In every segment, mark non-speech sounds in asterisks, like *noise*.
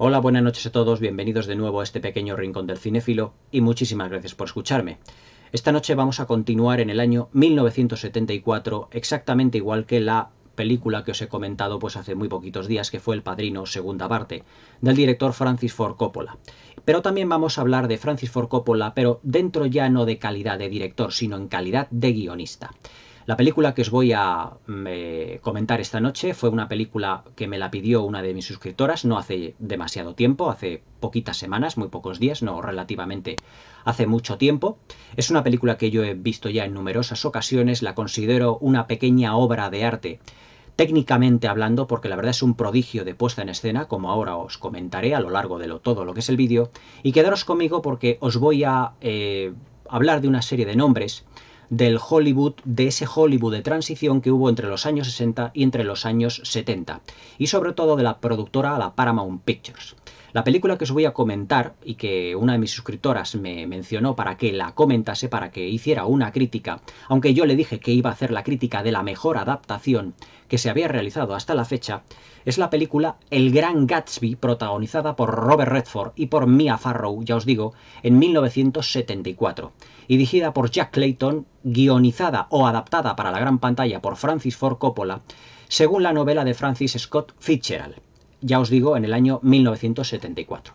Hola, buenas noches a todos, bienvenidos de nuevo a este pequeño rincón del cinéfilo y muchísimas gracias por escucharme. Esta noche vamos a continuar en el año 1974, exactamente igual que la película que os he comentado pues hace muy poquitos días que fue El Padrino segunda parte del director Francis Ford Coppola. Pero también vamos a hablar de Francis Ford Coppola, pero dentro ya no de calidad de director, sino en calidad de guionista. La película que os voy a mm, eh, comentar esta noche fue una película que me la pidió una de mis suscriptoras no hace demasiado tiempo, hace poquitas semanas, muy pocos días, no relativamente hace mucho tiempo. Es una película que yo he visto ya en numerosas ocasiones, la considero una pequeña obra de arte técnicamente hablando, porque la verdad es un prodigio de puesta en escena, como ahora os comentaré a lo largo de todo lo que es el vídeo, y quedaros conmigo porque os voy a eh, hablar de una serie de nombres del Hollywood, de ese Hollywood de transición que hubo entre los años 60 y entre los años 70, y sobre todo de la productora a la Paramount Pictures. La película que os voy a comentar y que una de mis suscriptoras me mencionó para que la comentase, para que hiciera una crítica, aunque yo le dije que iba a hacer la crítica de la mejor adaptación que se había realizado hasta la fecha, es la película El Gran Gatsby, protagonizada por Robert Redford y por Mia Farrow, ya os digo, en 1974, y dirigida por Jack Clayton, guionizada o adaptada para la gran pantalla por Francis Ford Coppola, según la novela de Francis Scott Fitzgerald ya os digo, en el año 1974.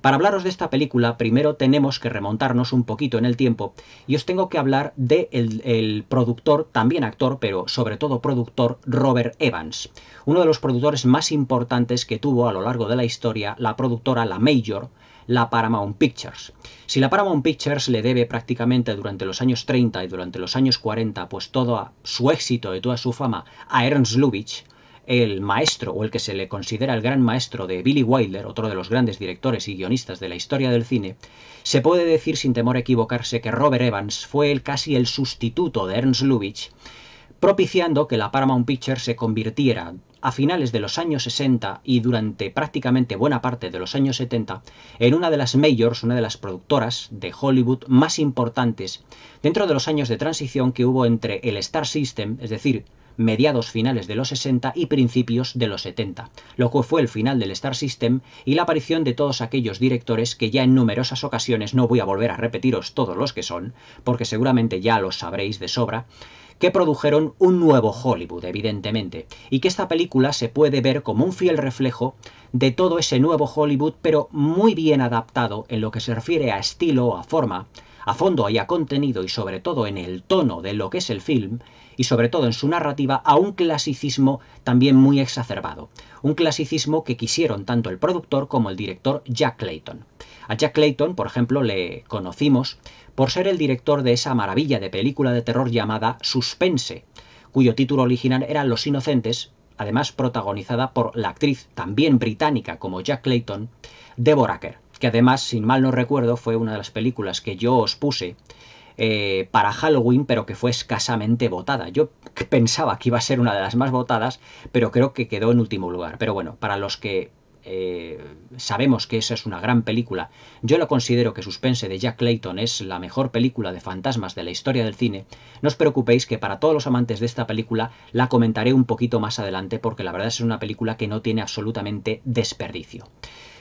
Para hablaros de esta película, primero tenemos que remontarnos un poquito en el tiempo y os tengo que hablar del de el productor, también actor, pero sobre todo productor, Robert Evans, uno de los productores más importantes que tuvo a lo largo de la historia la productora La Major, la Paramount Pictures. Si la Paramount Pictures le debe prácticamente durante los años 30 y durante los años 40 pues todo a su éxito y toda su fama a Ernst Lubitsch, el maestro o el que se le considera el gran maestro de Billy Wilder, otro de los grandes directores y guionistas de la historia del cine, se puede decir sin temor a equivocarse que Robert Evans fue el, casi el sustituto de Ernst Lubitsch, propiciando que la Paramount Pictures se convirtiera a finales de los años 60 y durante prácticamente buena parte de los años 70 en una de las majors, una de las productoras de Hollywood más importantes dentro de los años de transición que hubo entre el Star System, es decir, mediados finales de los 60 y principios de los 70, lo que fue el final del Star System y la aparición de todos aquellos directores que ya en numerosas ocasiones no voy a volver a repetiros todos los que son, porque seguramente ya los sabréis de sobra, que produjeron un nuevo Hollywood, evidentemente, y que esta película se puede ver como un fiel reflejo de todo ese nuevo Hollywood, pero muy bien adaptado en lo que se refiere a estilo, o a forma, a fondo haya contenido y sobre todo en el tono de lo que es el film y sobre todo en su narrativa a un clasicismo también muy exacerbado, un clasicismo que quisieron tanto el productor como el director Jack Clayton. A Jack Clayton, por ejemplo, le conocimos por ser el director de esa maravilla de película de terror llamada Suspense, cuyo título original era Los Inocentes, además protagonizada por la actriz también británica como Jack Clayton, Deborah Kerr que además, sin mal no recuerdo, fue una de las películas que yo os puse eh, para Halloween, pero que fue escasamente votada. Yo pensaba que iba a ser una de las más votadas, pero creo que quedó en último lugar. Pero bueno, para los que eh, sabemos que esa es una gran película. Yo lo considero que Suspense de Jack Clayton es la mejor película de fantasmas de la historia del cine. No os preocupéis que para todos los amantes de esta película la comentaré un poquito más adelante porque la verdad es una película que no tiene absolutamente desperdicio.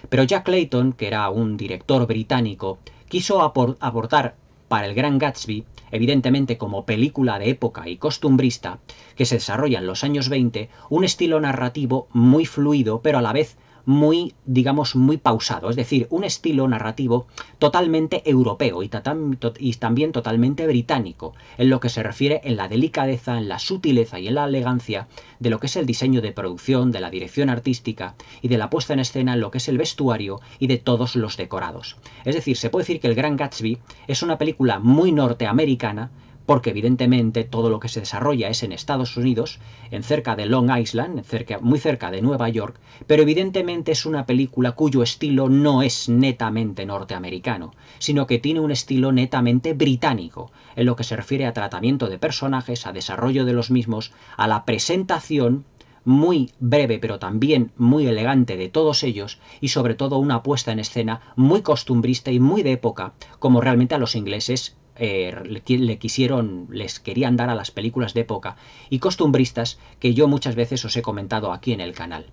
Pero Jack Clayton, que era un director británico, quiso aportar para el Gran Gatsby, evidentemente como película de época y costumbrista, que se desarrolla en los años 20, un estilo narrativo muy fluido pero a la vez muy, digamos, muy pausado, es decir, un estilo narrativo totalmente europeo y, también totalmente británico, en lo que se refiere en la delicadeza, en la sutileza y en la elegancia de lo que es el diseño de producción, de la dirección artística y de la puesta en escena en lo que es el vestuario y de todos los decorados. Es decir, se puede decir que El Gran Gatsby es una película muy norteamericana, porque evidentemente todo lo que se desarrolla es en Estados Unidos, en cerca de Long Island, cerca, muy cerca de Nueva York, pero evidentemente es una película cuyo estilo no es netamente norteamericano, sino que tiene un estilo netamente británico, en lo que se refiere a tratamiento de personajes, a desarrollo de los mismos, a la presentación muy breve pero también muy elegante de todos ellos y sobre todo una puesta en escena muy costumbrista y muy de época como realmente a los ingleses eh, le, quisieron, les querían dar a las películas de época y costumbristas que yo muchas veces os he comentado aquí en el canal.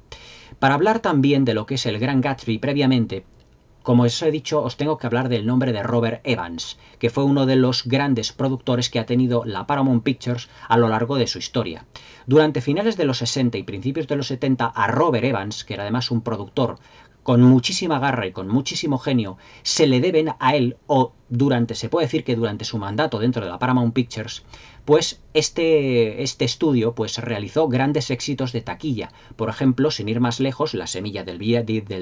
Para hablar también de lo que es el Gran Gatsby previamente, como os he dicho, os tengo que hablar del nombre de Robert Evans, que fue uno de los grandes productores que ha tenido la Paramount Pictures a lo largo de su historia. Durante finales de los 60 y principios de los 70, a Robert Evans, que era además un productor con muchísima garra y con muchísimo genio se le deben a él o durante, se puede decir que durante su mandato dentro de la Paramount Pictures, pues este, este estudio pues realizó grandes éxitos de taquilla. Por ejemplo, sin ir más lejos, La semilla del,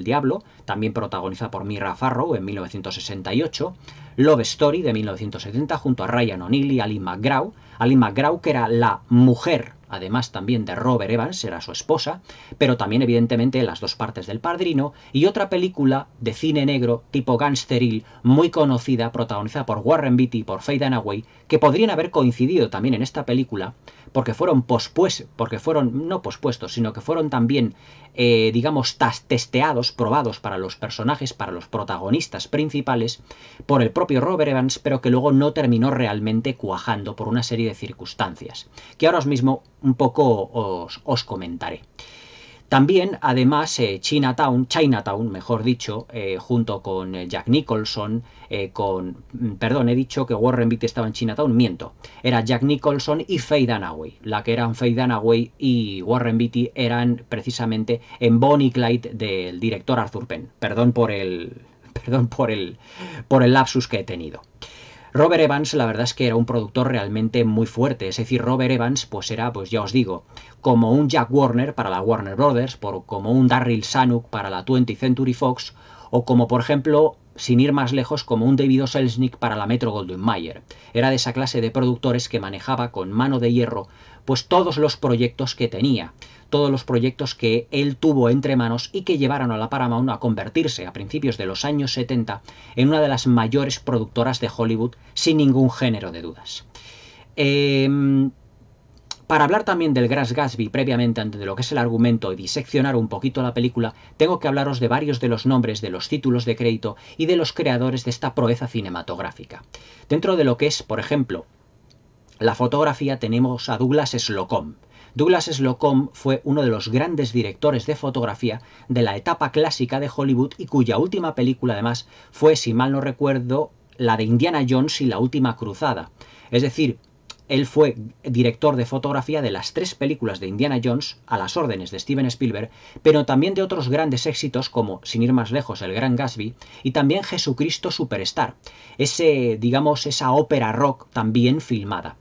diablo, también protagonizada por Mira Farrow en 1968, Love Story de 1970 junto a Ryan O'Neill y Ali McGraw, Alima McGraw, que era la mujer, además también de Robert Evans, era su esposa, pero también evidentemente las dos partes del Padrino, y otra película de cine negro tipo gangsteril muy conocida, protagonizada por Warren Beatty y por Faye Dunaway, que podrían haber coincidido también en esta película, porque fueron pospuestos porque fueron no pospuestos, sino que fueron también, eh, digamos, testeados, probados para los personajes, para los protagonistas principales, por el propio Robert Evans, pero que luego no terminó realmente cuajando por una serie de circunstancias, que ahora mismo un poco os, os comentaré. También, además, eh, Chinatown, Chinatown, mejor dicho, eh, junto con eh, Jack Nicholson, con... Mm, perdón, he dicho que Warren Beatty estaba en Chinatown, miento. Era Jack Nicholson y Faye Dunaway. La que eran Faye Dunaway y Warren Beatty eran precisamente en Bonnie Clyde del director Arthur Penn. Perdón por el... *laughs* Perdón por el, por el lapsus que he tenido. Robert Evans, la verdad es que era un productor realmente muy fuerte. Es decir, Robert Evans, pues era, pues ya os digo, como un Jack Warner para la Warner Brothers, por, como un Darryl Sanuk para la 20th Century Fox, o como por ejemplo sin ir más lejos, como un David Selznick para la Metro Goldwyn Mayer. Era de esa clase de productores que manejaba con mano de hierro pues todos los proyectos que tenía, todos los proyectos que él tuvo entre manos y que llevaron a la Paramount a convertirse a principios de los años 70 en una de las mayores productoras de Hollywood sin ningún género de dudas. Eh, para hablar también del Grass Gatsby previamente antes de lo que es el argumento y diseccionar un poquito la película, tengo que hablaros de varios de los nombres de los títulos de crédito y de los creadores de esta proeza cinematográfica. Dentro de lo que es, por ejemplo, la fotografía tenemos a Douglas Slocum. Douglas Slocum fue uno de los grandes directores de fotografía de la etapa clásica de Hollywood y cuya última película además fue, si mal no recuerdo, la de Indiana Jones y la Última Cruzada. Es decir, él fue director de fotografía de las tres películas de Indiana Jones a las órdenes de Steven Spielberg, pero también de otros grandes éxitos como, sin ir más lejos, El Gran Gatsby y también Jesucristo Superstar, ese, digamos, esa ópera rock también filmada.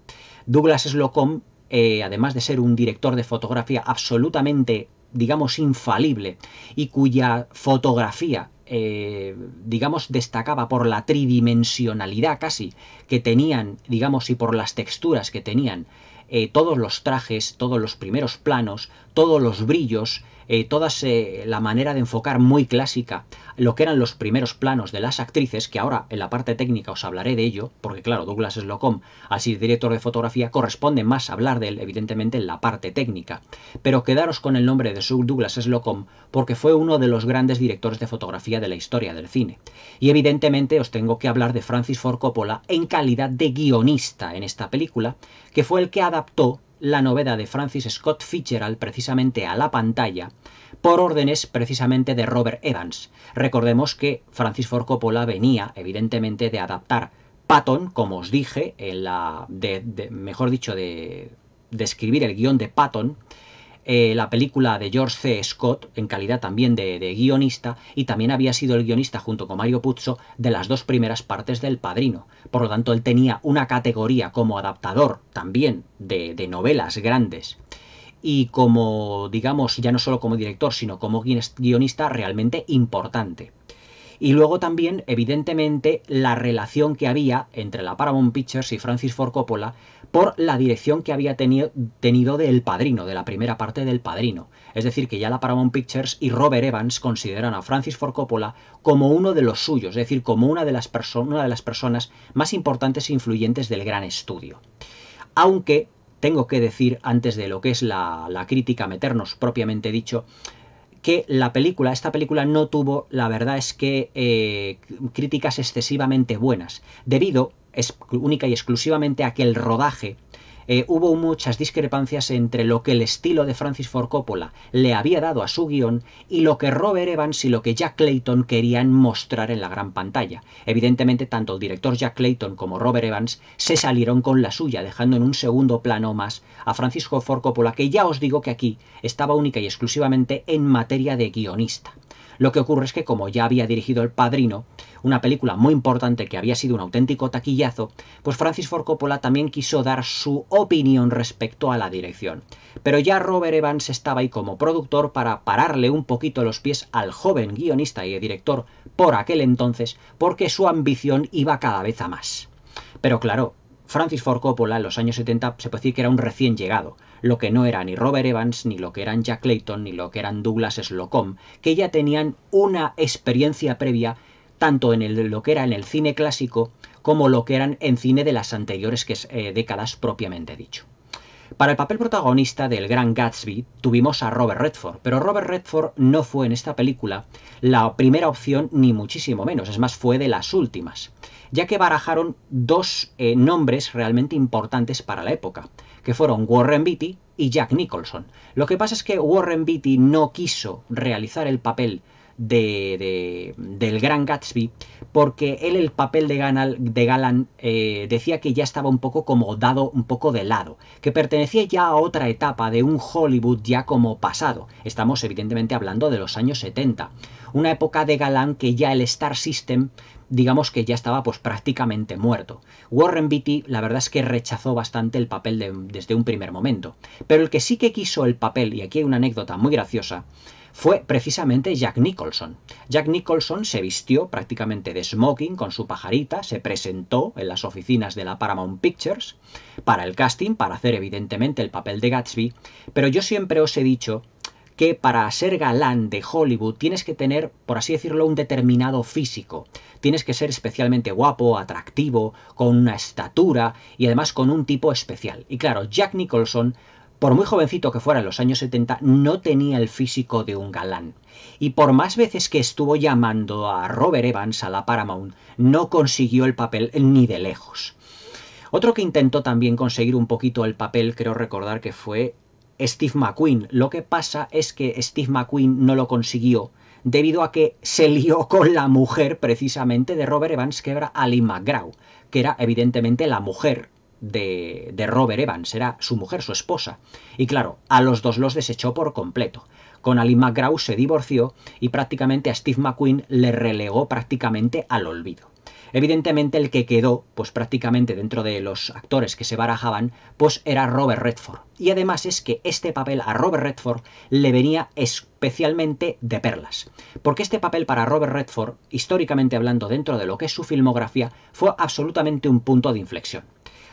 Douglas Slocum, eh, además de ser un director de fotografía absolutamente digamos, infalible y cuya fotografía eh, digamos, destacaba por la tridimensionalidad casi que tenían, digamos, y por las texturas que tenían eh, todos los trajes, todos los primeros planos, todos los brillos, eh, toda eh, la manera de enfocar muy clásica, lo que eran los primeros planos de las actrices, que ahora en la parte técnica os hablaré de ello, porque claro, Douglas Slocum, al ser director de fotografía, corresponde más hablar de él, evidentemente, en la parte técnica. Pero quedaros con el nombre de Sir Douglas Slocum, porque fue uno de los grandes directores de fotografía de la historia del cine. Y evidentemente os tengo que hablar de Francis Ford Coppola en calidad de guionista en esta película, que fue el que adaptó la novela de Francis Scott Fitzgerald precisamente a la pantalla por órdenes precisamente de Robert Evans. Recordemos que Francis Ford Coppola venía evidentemente de adaptar Patton, como os dije, en la de, mejor dicho, de, describir escribir el guión de Patton, eh, la película de George C. Scott, en calidad también de, guionista, y también había sido el guionista junto con Mario Puzo de las dos primeras partes del Padrino. Por lo tanto, él tenía una categoría como adaptador también de, de novelas grandes. Y como, digamos, ya no solo como director, sino como guionista realmente importante. Y luego también, evidentemente, la relación que había entre la Paramount Pictures y Francis Ford Coppola por la dirección que había tenido, tenido del Padrino, de la primera parte del Padrino. Es decir, que ya la Paramount Pictures y Robert Evans consideran a Francis Ford Coppola como uno de los suyos, es decir, como una de las, de las personas más importantes e influyentes del gran estudio. Aunque tengo que decir antes de lo que es la, la crítica, meternos propiamente dicho, que la película, esta película no tuvo, la verdad es que, eh, críticas excesivamente buenas, debido única y exclusivamente a que el rodaje eh, hubo muchas discrepancias entre lo que el estilo de Francis Ford Coppola le había dado a su guión y lo que Robert Evans y lo que Jack Clayton querían mostrar en la gran pantalla. Evidentemente, tanto el director Jack Clayton como Robert Evans se salieron con la suya, dejando en un segundo plano más a Francis Ford Coppola, que ya os digo que aquí estaba única y exclusivamente en materia de guionista. Lo que ocurre es que como ya había dirigido El Padrino, una película muy importante que había sido un auténtico taquillazo, pues Francis Ford Coppola también quiso dar su opinión respecto a la dirección. Pero ya Robert Evans estaba ahí como productor para pararle un poquito los pies al joven guionista y director por aquel entonces, porque su ambición iba cada vez a más. Pero claro, Francis Ford Coppola en los años 70 se puede decir que era un recién llegado, lo que no era ni Robert Evans, ni lo que eran Jack Clayton, ni lo que eran Douglas Slocum, que ya tenían una experiencia previa tanto en lo que era en el cine clásico como lo que eran en cine de las anteriores eh, décadas propiamente dicho. Para el papel protagonista del Gran Gatsby tuvimos a Robert Redford, pero Robert Redford no fue en esta película la primera opción ni muchísimo menos, es más, fue de las últimas, ya que barajaron dos eh, nombres realmente importantes para la época, que fueron Warren Beatty y Jack Nicholson. Lo que pasa es que Warren Beatty no quiso realizar el papel de, de, del Gran Gatsby porque él el papel de, Galán de Galan eh, decía que ya estaba un poco como dado un poco de lado, que pertenecía ya a otra etapa de un Hollywood ya como pasado. Estamos evidentemente hablando de los años 70, una época de Galán que ya el Star System digamos que ya estaba pues prácticamente muerto. Warren Beatty la verdad es que rechazó bastante el papel desde un primer momento, pero el que sí que quiso el papel, y aquí hay una anécdota muy graciosa, fue precisamente Jack Nicholson. Jack Nicholson se vistió prácticamente de smoking con su pajarita, se presentó en las oficinas de la Paramount Pictures para el casting, para hacer evidentemente el papel de Gatsby, pero yo siempre os he dicho que para ser galán de Hollywood tienes que tener, por así decirlo, un determinado físico. Tienes que ser especialmente guapo, atractivo, con una estatura y además con un tipo especial. Y claro, Jack Nicholson por muy jovencito que fuera en los años 70, no tenía el físico de un galán. Y por más veces que estuvo llamando a Robert Evans a la Paramount, no consiguió el papel ni de lejos. Otro que intentó también conseguir un poquito el papel, creo recordar que fue Steve McQueen. Lo que pasa es que Steve McQueen no lo consiguió debido a que se lió con la mujer precisamente de Robert Evans, que era Ali McGraw, que era evidentemente la mujer de, Robert Evans, era su mujer, su esposa. Y claro, a los dos los desechó por completo. Con Ali McGraw se divorció y prácticamente a Steve McQueen le relegó prácticamente al olvido. Evidentemente el que quedó, pues prácticamente dentro de los actores que se barajaban, pues era Robert Redford. Y además es que este papel a Robert Redford le venía especialmente de perlas. Porque este papel para Robert Redford, históricamente hablando dentro de lo que es su filmografía, fue absolutamente un punto de inflexión.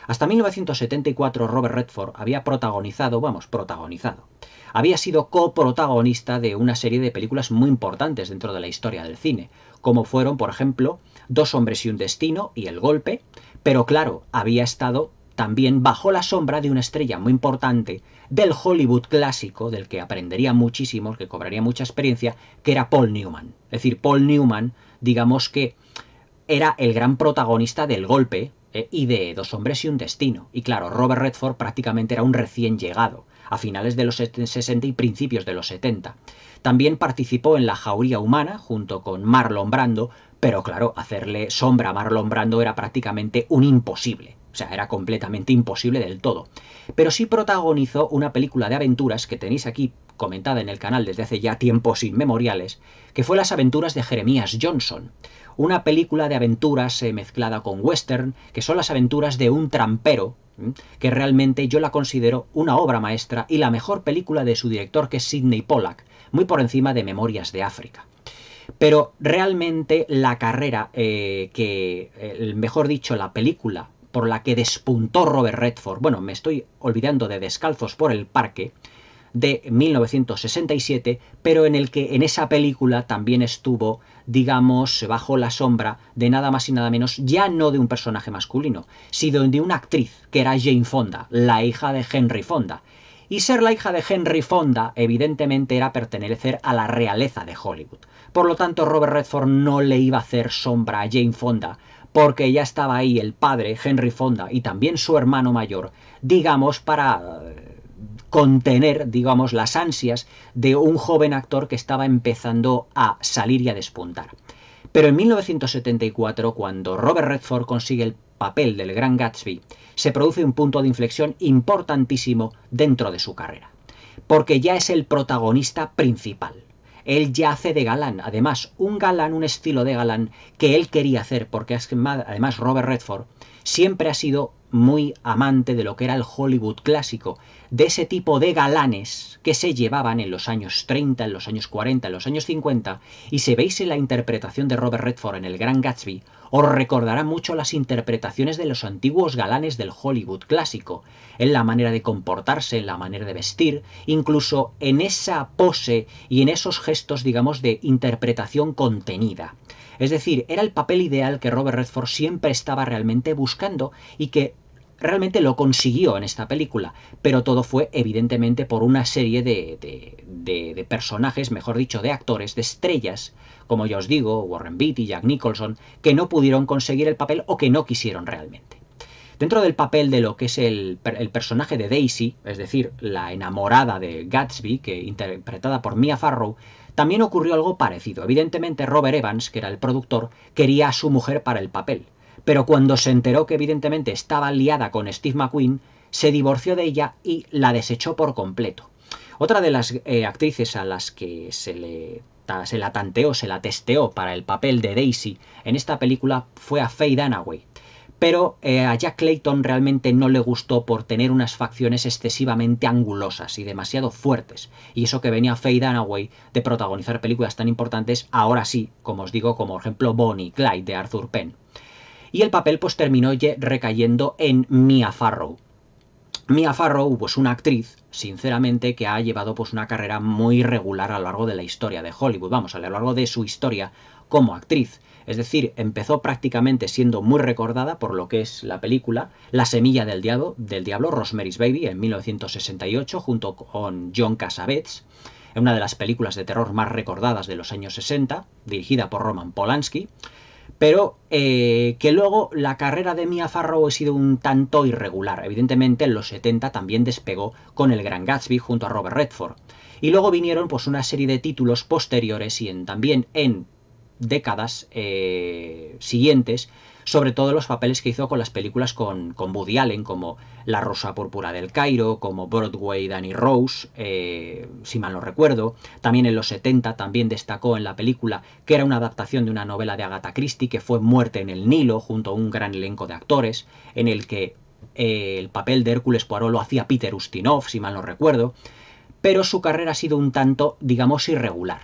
Hasta 1974 Robert Redford había protagonizado, vamos, protagonizado, había sido coprotagonista de una serie de películas muy importantes dentro de la historia del cine, como fueron, por ejemplo, Dos hombres y un destino y El golpe, pero claro, había estado también bajo la sombra de una estrella muy importante del Hollywood clásico, del que aprendería muchísimo, que cobraría mucha experiencia, que era Paul Newman. Es decir, Paul Newman, digamos que era el gran protagonista del golpe, eh, y de Dos hombres y un destino. Y claro, Robert Redford prácticamente era un recién llegado, a finales de los 60 y principios de los 70. También participó en La Jauría Humana junto con Marlon Brando, pero claro, hacerle sombra a Marlon Brando era prácticamente un imposible. O sea, era completamente imposible del todo. Pero sí protagonizó una película de aventuras que tenéis aquí comentada en el canal desde hace ya tiempos inmemoriales, que fue Las aventuras de Jeremías Johnson. Una película de aventuras eh, mezclada con western, que son las aventuras de un trampero, que realmente yo la considero una obra maestra y la mejor película de su director que es Sidney Pollack, muy por encima de Memorias de África. Pero realmente la carrera, eh, que, eh, el mejor dicho, la película por la que despuntó Robert Redford, bueno, me estoy olvidando de Descalzos por el Parque, de 1967, pero en el que en esa película también estuvo, digamos, bajo la sombra de nada más y nada menos, ya no de un personaje masculino, sino de una actriz, que era Jane Fonda, la hija de Henry Fonda. Y ser la hija de Henry Fonda, evidentemente, era pertenecer a la realeza de Hollywood. Por lo tanto, Robert Redford no le iba a hacer sombra a Jane Fonda, porque ya estaba ahí el padre, Henry Fonda, y también su hermano mayor, digamos, para eh, contener, digamos, las ansias de un joven actor que estaba empezando a salir y a despuntar. Pero en 1974, cuando Robert Redford consigue el papel del Gran Gatsby, se produce un punto de inflexión importantísimo dentro de su carrera, porque ya es el protagonista principal. Él ya hace de galán, además, un galán, un estilo de galán que él quería hacer, porque además Robert Redford siempre ha sido muy amante de lo que era el Hollywood clásico, de ese tipo de galanes que se llevaban en los años 30, en los años 40, en los años 50, y si veis en la interpretación de Robert Redford en El Gran Gatsby, os recordará mucho las interpretaciones de los antiguos galanes del Hollywood clásico, en la manera de comportarse, en la manera de vestir, incluso en esa pose y en esos gestos, digamos, de interpretación contenida. Es decir, era el papel ideal que Robert Redford siempre estaba realmente buscando y que Realmente lo consiguió en esta película, pero todo fue evidentemente por una serie de, personajes, mejor dicho, de actores, de estrellas, como ya os digo, Warren Beatty, Jack Nicholson, que no pudieron conseguir el papel o que no quisieron realmente. Dentro del papel de lo que es el, el, personaje de Daisy, es decir, la enamorada de Gatsby, que interpretada por Mia Farrow, también ocurrió algo parecido. Evidentemente Robert Evans, que era el productor, quería a su mujer para el papel, pero cuando se enteró que evidentemente estaba liada con Steve McQueen, se divorció de ella y la desechó por completo. Otra de las eh, actrices a las que se le se la tanteó, se la testeó para el papel de Daisy en esta película fue a Faye Dunaway. Pero eh, a Jack Clayton realmente no le gustó por tener unas facciones excesivamente angulosas y demasiado fuertes. Y eso que venía Faye Dunaway de protagonizar películas tan importantes, ahora sí, como os digo, como por ejemplo Bonnie Clyde de Arthur Penn y el papel pues terminó recayendo en Mia Farrow. Mia Farrow, pues una actriz, sinceramente, que ha llevado pues una carrera muy regular a lo largo de la historia de Hollywood, vamos, a lo largo de su historia como actriz. Es decir, empezó prácticamente siendo muy recordada por lo que es la película La semilla del diablo, del diablo Rosemary's Baby, en 1968, junto con John Cassavetes, en una de las películas de terror más recordadas de los años 60, dirigida por Roman Polanski pero eh, que luego la carrera de Mia Farrow ha sido un tanto irregular. Evidentemente en los 70 también despegó con el Gran Gatsby junto a Robert Redford. Y luego vinieron pues una serie de títulos posteriores y en, también en décadas eh, siguientes sobre todo los papeles que hizo con las películas con, con Woody Allen, como La Rosa Púrpura del Cairo, como Broadway Danny Rose, eh, si mal no recuerdo. También en los 70 también destacó en la película que era una adaptación de una novela de Agatha Christie que fue Muerte en el Nilo, junto a un gran elenco de actores, en el que eh, el papel de Hércules Poirot lo hacía Peter Ustinov, si mal no recuerdo. Pero su carrera ha sido un tanto, digamos, irregular.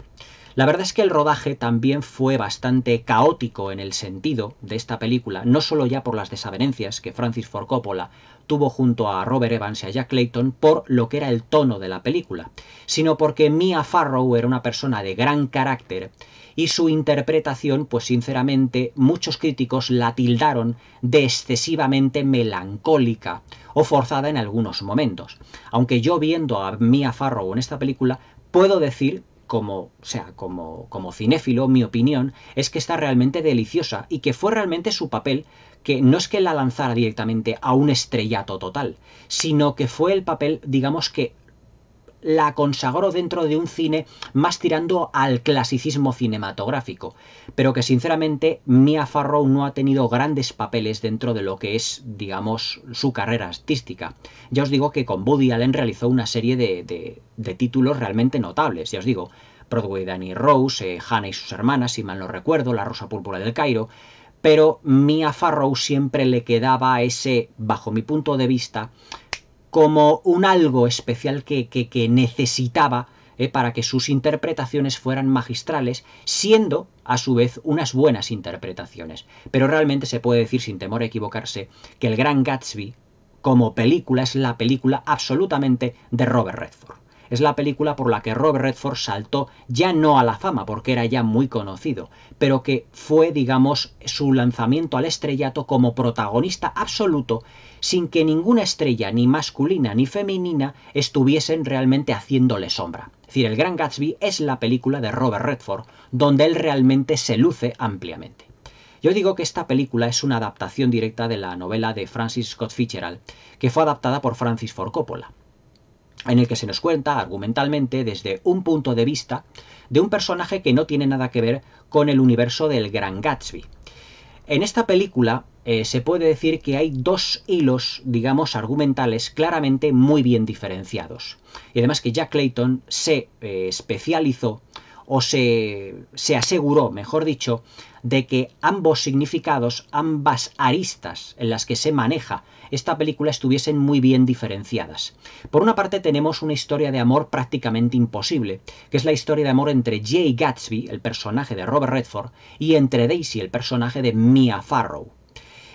La verdad es que el rodaje también fue bastante caótico en el sentido de esta película, no solo ya por las desavenencias que Francis Ford Coppola tuvo junto a Robert Evans y a Jack Clayton por lo que era el tono de la película, sino porque Mia Farrow era una persona de gran carácter y su interpretación, pues sinceramente, muchos críticos la tildaron de excesivamente melancólica o forzada en algunos momentos. Aunque yo viendo a Mia Farrow en esta película, puedo decir como, o sea, como, como cinéfilo, mi opinión es que está realmente deliciosa y que fue realmente su papel que no es que la lanzara directamente a un estrellato total, sino que fue el papel, digamos que la consagró dentro de un cine más tirando al clasicismo cinematográfico, pero que sinceramente Mia Farrow no ha tenido grandes papeles dentro de lo que es, digamos, su carrera artística. Ya os digo que con Woody Allen realizó una serie de, títulos realmente notables, ya os digo, Broadway Danny Rose, eh, Hannah y sus hermanas, si mal no recuerdo, La Rosa Púrpura del Cairo, pero Mia Farrow siempre le quedaba ese, bajo mi punto de vista, como un algo especial que, que, necesitaba eh, para que sus interpretaciones fueran magistrales, siendo a su vez unas buenas interpretaciones. Pero realmente se puede decir, sin temor a equivocarse, que el Gran Gatsby como película es la película absolutamente de Robert Redford es la película por la que Robert Redford saltó ya no a la fama, porque era ya muy conocido, pero que fue, digamos, su lanzamiento al estrellato como protagonista absoluto, sin que ninguna estrella, ni masculina ni femenina, estuviesen realmente haciéndole sombra. Es decir, El Gran Gatsby es la película de Robert Redford, donde él realmente se luce ampliamente. Yo digo que esta película es una adaptación directa de la novela de Francis Scott Fitzgerald, que fue adaptada por Francis Ford Coppola en el que se nos cuenta argumentalmente desde un punto de vista de un personaje que no tiene nada que ver con el universo del Gran Gatsby. En esta película eh, se puede decir que hay dos hilos, digamos, argumentales claramente muy bien diferenciados. Y además que Jack Clayton se eh, especializó o se, se aseguró, mejor dicho, de que ambos significados, ambas aristas en las que se maneja esta película estuviesen muy bien diferenciadas. Por una parte tenemos una historia de amor prácticamente imposible, que es la historia de amor entre Jay Gatsby, el personaje de Robert Redford, y entre Daisy, el personaje de Mia Farrow.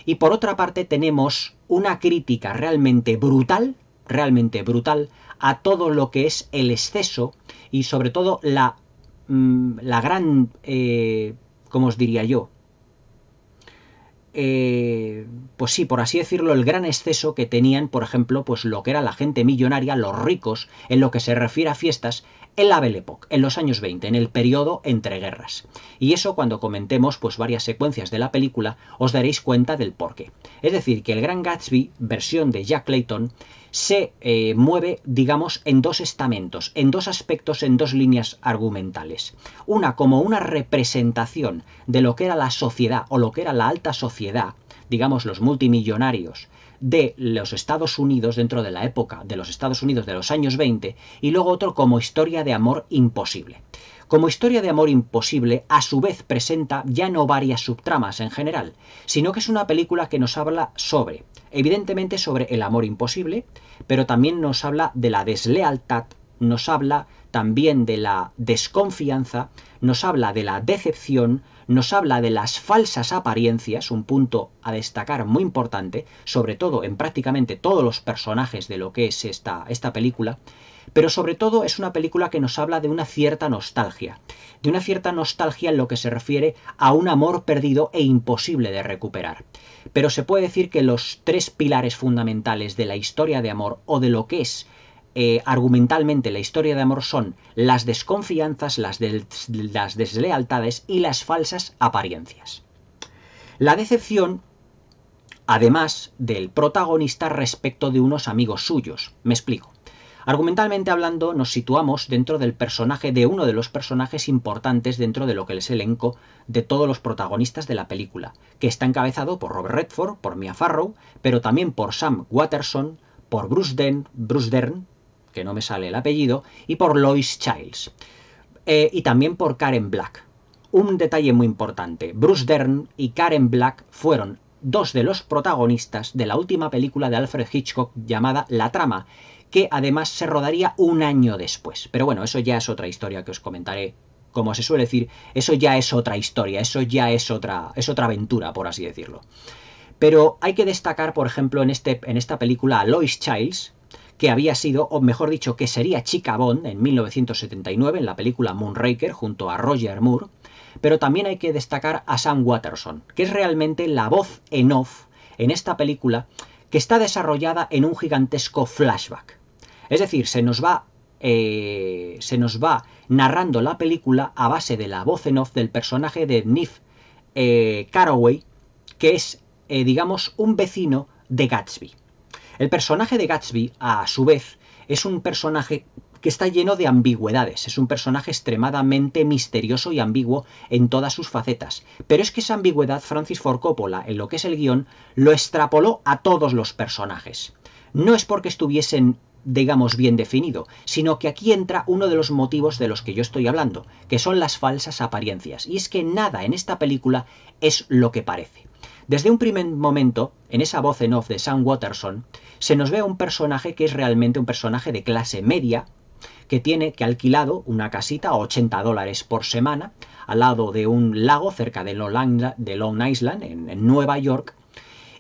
Y por otra parte tenemos una crítica realmente brutal, realmente brutal, a todo lo que es el exceso y sobre todo la Mm, la gran, eh, ¿cómo como os diría yo, eh, pues sí, por así decirlo, el gran exceso que tenían, por ejemplo, pues lo que era la gente millonaria, los ricos, en lo que se refiere a fiestas, en la Belle Époque, en los años 20, en el periodo entre guerras. Y eso cuando comentemos pues varias secuencias de la película, os daréis cuenta del porqué. Es decir, que el Gran Gatsby, versión de Jack Clayton, se eh, mueve, digamos, en dos estamentos, en dos aspectos, en dos líneas argumentales. Una como una representación de lo que era la sociedad o lo que era la alta sociedad, digamos, los multimillonarios de los Estados Unidos dentro de la época de los Estados Unidos de los años 20 y luego otro como historia de amor imposible. Como historia de amor imposible, a su vez presenta ya no varias subtramas en general, sino que es una película que nos habla sobre, evidentemente sobre el amor imposible, pero también nos habla de la deslealtad, nos habla también de la desconfianza, nos habla de la decepción, nos habla de las falsas apariencias, un punto a destacar muy importante, sobre todo en prácticamente todos los personajes de lo que es esta, esta película, pero sobre todo es una película que nos habla de una cierta nostalgia, de una cierta nostalgia en lo que se refiere a un amor perdido e imposible de recuperar. Pero se puede decir que los tres pilares fundamentales de la historia de amor o de lo que es eh, argumentalmente la historia de amor son las desconfianzas, las deslealtades y las falsas apariencias. La decepción además del protagonista respecto de unos amigos suyos. Me explico. Argumentalmente hablando, nos situamos dentro del personaje de uno de los personajes importantes dentro de lo que es elenco de todos los protagonistas de la película, que está encabezado por Robert Redford, por Mia Farrow, pero también por Sam Watterson, por Bruce, Dern, Bruce Dern, que no me sale el apellido, y por Lois Childs. Eh, y también por Karen Black. Un detalle muy importante, Bruce Dern y Karen Black fueron dos de los protagonistas de la última película de Alfred Hitchcock llamada La Trama, que además se rodaría un año después. Pero bueno, eso ya es otra historia que os comentaré. Como se suele decir, eso ya es otra historia, eso ya es otra, es otra aventura, por así decirlo. Pero hay que destacar, por ejemplo, en, este, en esta película a Lois Childs, que había sido, o mejor dicho, que sería chica Bond en 1979 en la película Moonraker junto a Roger Moore, pero también hay que destacar a Sam Watterson, que es realmente la voz en off en esta película que está desarrollada en un gigantesco flashback. Es decir, se nos va eh, se nos va narrando la película a base de la voz en off del personaje de Niff eh, Caraway, que es, eh, digamos, un vecino de Gatsby. El personaje de Gatsby, a su vez, es un personaje que está lleno de ambigüedades, es un personaje extremadamente misterioso y ambiguo en todas sus facetas. Pero es que esa ambigüedad Francis Ford Coppola, en lo que es el guión, lo extrapoló a todos los personajes. No es porque estuviesen digamos, bien definido, sino que aquí entra uno de los motivos de los que yo estoy hablando, que son las falsas apariencias. Y es que nada en esta película es lo que parece. Desde un primer momento, en esa voz en off de Sam Waterson, se nos ve a un personaje que es realmente un personaje de clase media, que tiene que alquilado una casita a 80 dólares por semana al lado de un lago cerca de Long Island, en, Nueva York,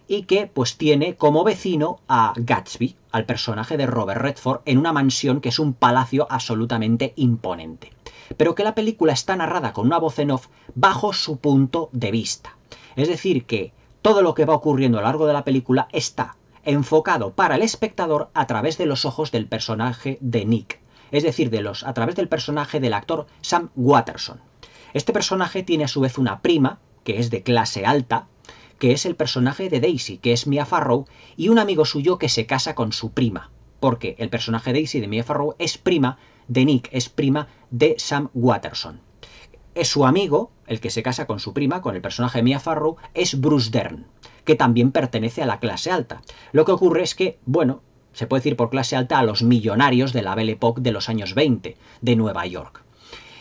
y que pues tiene como vecino a Gatsby, al personaje de Robert Redford, en una mansión que es un palacio absolutamente imponente, pero que la película está narrada con una voz en off bajo su punto de vista. Es decir, que todo lo que va ocurriendo a lo largo de la película está enfocado para el espectador a través de los ojos del personaje de Nick, es decir, de los, a través del personaje del actor Sam Watterson. Este personaje tiene a su vez una prima, que es de clase alta, que es el personaje de Daisy, que es Mia Farrow, y un amigo suyo que se casa con su prima, porque el personaje de Daisy de Mia Farrow es prima de Nick, es prima de Sam Watterson. Es su amigo, el que se casa con su prima, con el personaje de Mia Farrow, es Bruce Dern, que también pertenece a la clase alta. Lo que ocurre es que, bueno, se puede decir por clase alta a los millonarios de la Belle Époque de los años 20 de Nueva York.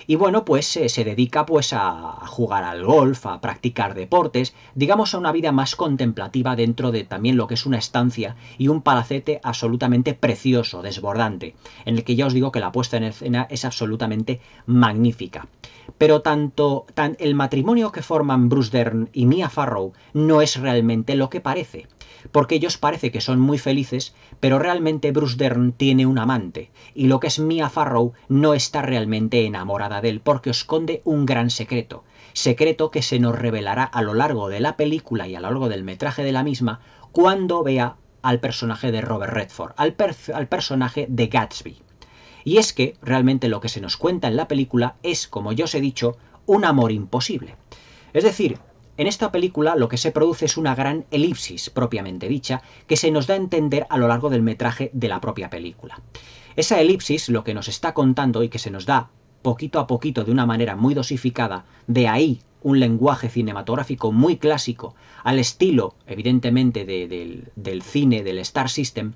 Y bueno, pues eh, se dedica pues a jugar al golf, a practicar deportes, digamos a una vida más contemplativa dentro de también lo que es una estancia y un palacete absolutamente precioso, desbordante, en el que ya os digo que la puesta en escena es absolutamente magnífica. Pero tanto tan el matrimonio que forman Bruce Dern y Mia Farrow no es realmente lo que parece porque ellos parece que son muy felices, pero realmente Bruce Dern tiene un amante, y lo que es Mia Farrow no está realmente enamorada de él, porque esconde un gran secreto, secreto que se nos revelará a lo largo de la película y a lo largo del metraje de la misma, cuando vea al personaje de Robert Redford, al, al personaje de Gatsby. Y es que realmente lo que se nos cuenta en la película es, como yo os he dicho, un amor imposible. Es decir, en esta película lo que se produce es una gran elipsis propiamente dicha, que se nos da a entender a lo largo del metraje de la propia película. Esa elipsis lo que nos está contando y que se nos da poquito a poquito de una manera muy dosificada, de ahí un lenguaje cinematográfico muy clásico, al estilo, evidentemente, del cine, del Star System,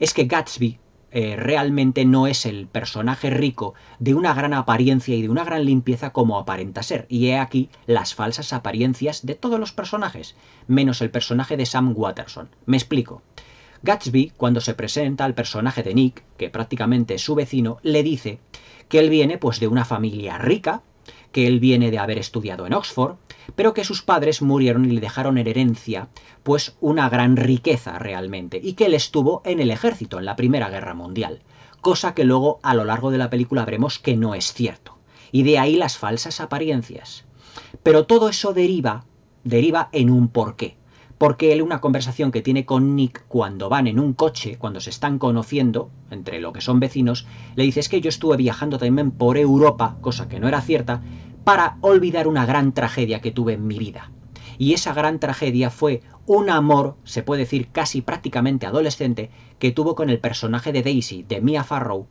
es que Gatsby eh, realmente no es el personaje rico de una gran apariencia y de una gran limpieza como aparenta ser. Y he aquí las falsas apariencias de todos los personajes, menos el personaje de Sam Watterson. Me explico. Gatsby, cuando se presenta al personaje de Nick, que prácticamente es su vecino, le dice que él viene pues de una familia rica, que él viene de haber estudiado en Oxford, pero que sus padres murieron y le dejaron en herencia pues una gran riqueza realmente, y que él estuvo en el ejército en la Primera Guerra Mundial, cosa que luego a lo largo de la película veremos que no es cierto, y de ahí las falsas apariencias. Pero todo eso deriva, deriva en un porqué, porque él una conversación que tiene con Nick cuando van en un coche, cuando se están conociendo, entre lo que son vecinos, le dice es que yo estuve viajando también por Europa, cosa que no era cierta, para olvidar una gran tragedia que tuve en mi vida. Y esa gran tragedia fue un amor, se puede decir casi prácticamente adolescente, que tuvo con el personaje de Daisy, de Mia Farrow,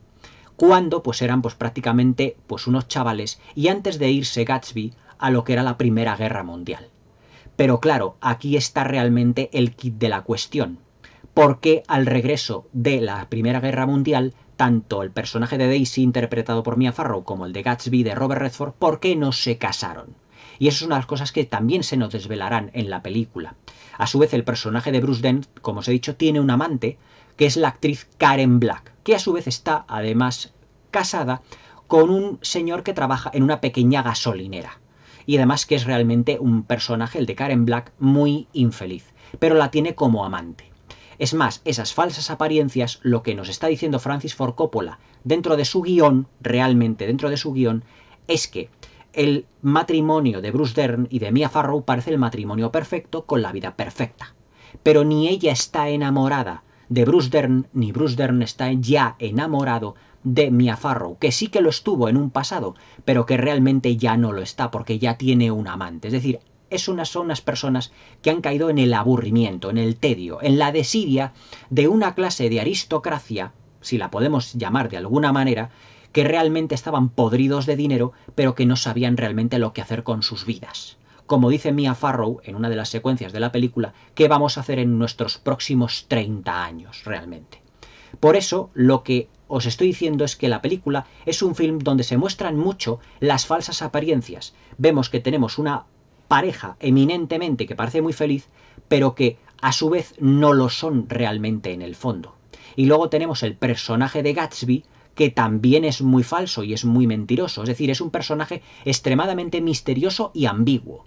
cuando pues eran pues prácticamente pues unos chavales y antes de irse Gatsby a lo que era la Primera Guerra Mundial. Pero claro, aquí está realmente el kit de la cuestión, porque al regreso de la Primera Guerra Mundial, tanto el personaje de Daisy interpretado por Mia Farrow como el de Gatsby de Robert Redford, ¿por qué no se casaron? Y eso es una las cosas que también se nos desvelarán en la película. A su vez, el personaje de Bruce Dent, como os he dicho, tiene un amante, que es la actriz Karen Black, que a su vez está además casada con un señor que trabaja en una pequeña gasolinera y además que es realmente un personaje, el de Karen Black, muy infeliz, pero la tiene como amante. Es más, esas falsas apariencias, lo que nos está diciendo Francis Ford Coppola dentro de su guión, realmente dentro de su guión, es que el matrimonio de Bruce Dern y de Mia Farrow parece el matrimonio perfecto con la vida perfecta. Pero ni ella está enamorada de Bruce Dern, ni Bruce Dern está ya enamorado de Mia Farrow, que sí que lo estuvo en un pasado, pero que realmente ya no lo está, porque ya tiene un amante. Es decir, es una son unas personas que han caído en el aburrimiento, en el tedio, en la desidia de una clase de aristocracia, si la podemos llamar de alguna manera, que realmente estaban podridos de dinero, pero que no sabían realmente lo que hacer con sus vidas. Como dice Mia Farrow en una de las secuencias de la película, ¿qué vamos a hacer en nuestros próximos 30 años realmente? Por eso, lo que os estoy diciendo es que la película es un film donde se muestran mucho las falsas apariencias. Vemos que tenemos una pareja eminentemente que parece muy feliz, pero que a su vez no lo son realmente en el fondo. Y luego tenemos el personaje de Gatsby, que también es muy falso y es muy mentiroso. Es decir, es un personaje extremadamente misterioso y ambiguo.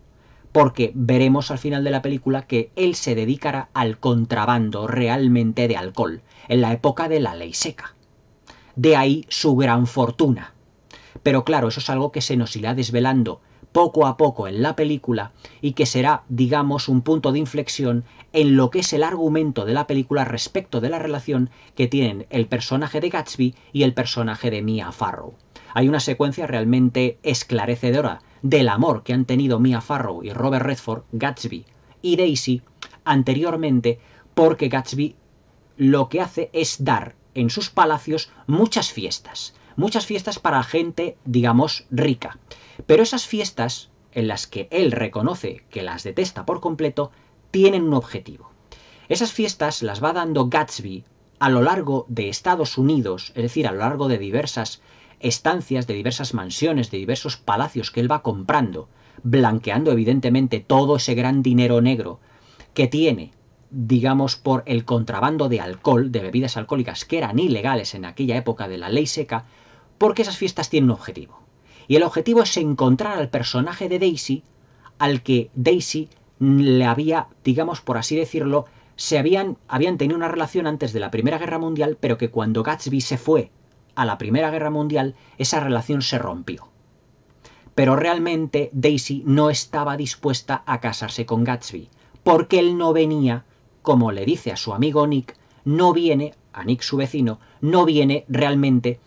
Porque veremos al final de la película que él se dedicará al contrabando realmente de alcohol, en la época de la ley seca. De ahí su gran fortuna. Pero claro, eso es algo que se nos irá desvelando poco a poco en la película y que será, digamos, un punto de inflexión en lo que es el argumento de la película respecto de la relación que tienen el personaje de Gatsby y el personaje de Mia Farrow. Hay una secuencia realmente esclarecedora del amor que han tenido Mia Farrow y Robert Redford, Gatsby y Daisy anteriormente, porque Gatsby lo que hace es dar en sus palacios muchas fiestas, muchas fiestas para gente, digamos, rica. Pero esas fiestas, en las que él reconoce que las detesta por completo, tienen un objetivo. Esas fiestas las va dando Gatsby a lo largo de Estados Unidos, es decir, a lo largo de diversas estancias, de diversas mansiones, de diversos palacios que él va comprando, blanqueando evidentemente todo ese gran dinero negro que tiene digamos, por el contrabando de alcohol, de bebidas alcohólicas que eran ilegales en aquella época de la ley seca, porque esas fiestas tienen un objetivo. Y el objetivo es encontrar al personaje de Daisy, al que Daisy le había, digamos, por así decirlo, se habían, habían tenido una relación antes de la Primera Guerra Mundial, pero que cuando Gatsby se fue a la Primera Guerra Mundial, esa relación se rompió. Pero realmente Daisy no estaba dispuesta a casarse con Gatsby, porque él no venía como le dice a su amigo Nick, no viene, a Nick su vecino, no viene realmente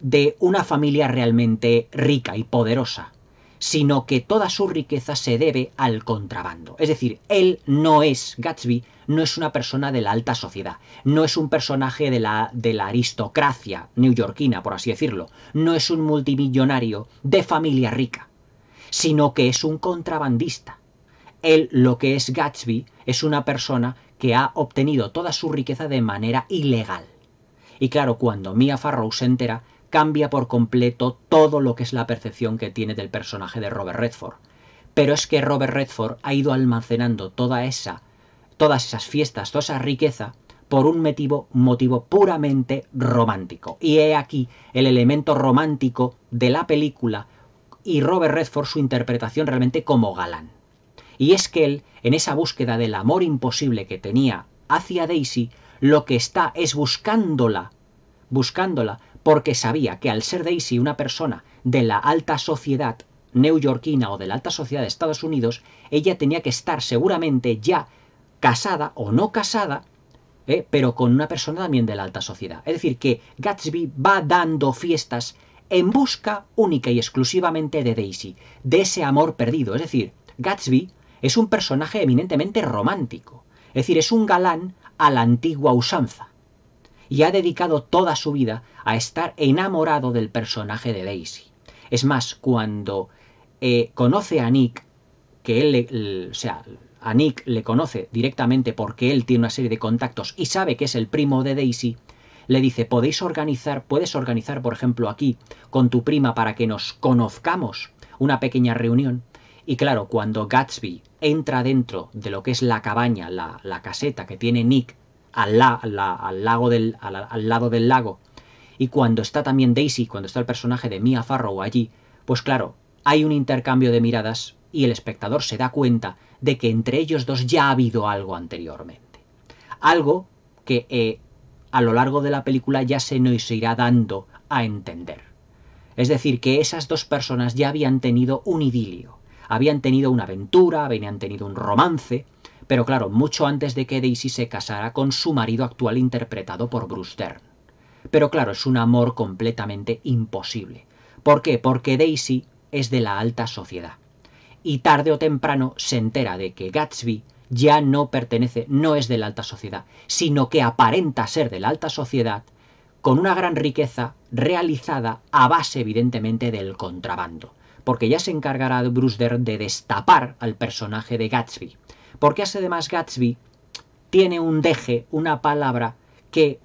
de una familia realmente rica y poderosa, sino que toda su riqueza se debe al contrabando. Es decir, él no es, Gatsby, no es una persona de la alta sociedad, no es un personaje de la, de la aristocracia neoyorquina, por así decirlo, no es un multimillonario de familia rica, sino que es un contrabandista. Él lo que es Gatsby es una persona que ha obtenido toda su riqueza de manera ilegal. Y claro, cuando Mia Farrow se entera, cambia por completo todo lo que es la percepción que tiene del personaje de Robert Redford. Pero es que Robert Redford ha ido almacenando toda esa, todas esas fiestas, toda esa riqueza, por un motivo, motivo puramente romántico. Y he aquí el elemento romántico de la película y Robert Redford su interpretación realmente como galán. Y es que él, en esa búsqueda del amor imposible que tenía hacia Daisy, lo que está es buscándola, buscándola, porque sabía que al ser Daisy una persona de la alta sociedad neoyorquina o de la alta sociedad de Estados Unidos, ella tenía que estar seguramente ya casada o no casada, eh, pero con una persona también de la alta sociedad. Es decir, que Gatsby va dando fiestas en busca única y exclusivamente de Daisy, de ese amor perdido. Es decir, Gatsby es un personaje eminentemente romántico, es decir, es un galán a la antigua usanza, y ha dedicado toda su vida a estar enamorado del personaje de Daisy. Es más, cuando eh, conoce a Nick, que él, o sea, a Nick le conoce directamente porque él tiene una serie de contactos y sabe que es el primo de Daisy, le dice, podéis organizar, puedes organizar, por ejemplo, aquí con tu prima para que nos conozcamos una pequeña reunión. Y claro, cuando Gatsby entra dentro de lo que es la cabaña, la, caseta que tiene Nick al, lago del, al, lado del lago, y cuando está también Daisy, cuando está el personaje de Mia Farrow allí, pues claro, hay un intercambio de miradas y el espectador se da cuenta de que entre ellos dos ya ha habido algo anteriormente. Algo que eh, a lo largo de la película ya se nos irá dando a entender. Es decir, que esas dos personas ya habían tenido un idilio, habían tenido una aventura, habían tenido un romance, pero claro, mucho antes de que Daisy se casara con su marido actual interpretado por Bruce Dern. Pero claro, es un amor completamente imposible. ¿Por qué? Porque Daisy es de la alta sociedad. Y tarde o temprano se entera de que Gatsby ya no pertenece, no es de la alta sociedad, sino que aparenta ser de la alta sociedad con una gran riqueza realizada a base evidentemente del contrabando porque ya se encargará Bruce Dern de destapar al personaje de Gatsby. Porque además Gatsby tiene un deje, una palabra que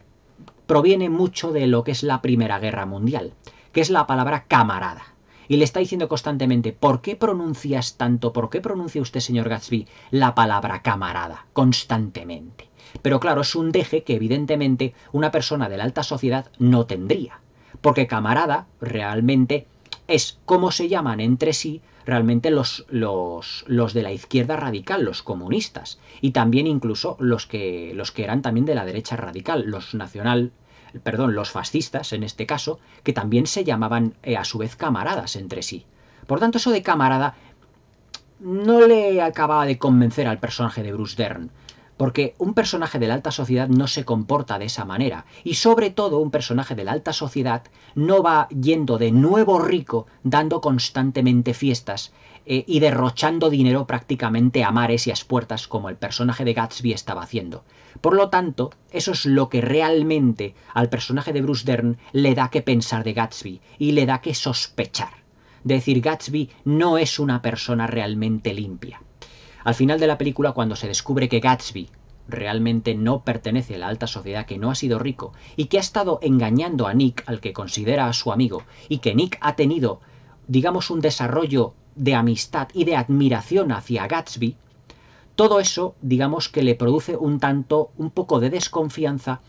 proviene mucho de lo que es la Primera Guerra Mundial, que es la palabra camarada. Y le está diciendo constantemente, ¿por qué pronuncias tanto, por qué pronuncia usted, señor Gatsby, la palabra camarada constantemente? Pero claro, es un deje que evidentemente una persona de la alta sociedad no tendría, porque camarada realmente es cómo se llaman entre sí realmente los, los, de la izquierda radical, los comunistas, y también incluso los que, los que eran también de la derecha radical, los nacional, perdón, los fascistas en este caso, que también se llamaban eh, a su vez camaradas entre sí. Por tanto, eso de camarada no le acababa de convencer al personaje de Bruce Dern, porque un personaje de la alta sociedad no se comporta de esa manera. Y sobre todo un personaje de la alta sociedad no va yendo de nuevo rico dando constantemente fiestas eh, y derrochando dinero prácticamente a mares y a puertas como el personaje de Gatsby estaba haciendo. Por lo tanto, eso es lo que realmente al personaje de Bruce Dern le da que pensar de Gatsby y le da que sospechar. decir, Gatsby no es una persona realmente limpia. Al final de la película, cuando se descubre que Gatsby realmente no pertenece a la alta sociedad, que no ha sido rico y que ha estado engañando a Nick, al que considera a su amigo, y que Nick ha tenido, digamos, un desarrollo de amistad y de admiración hacia Gatsby, todo eso, digamos que le produce un tanto, un poco de desconfianza,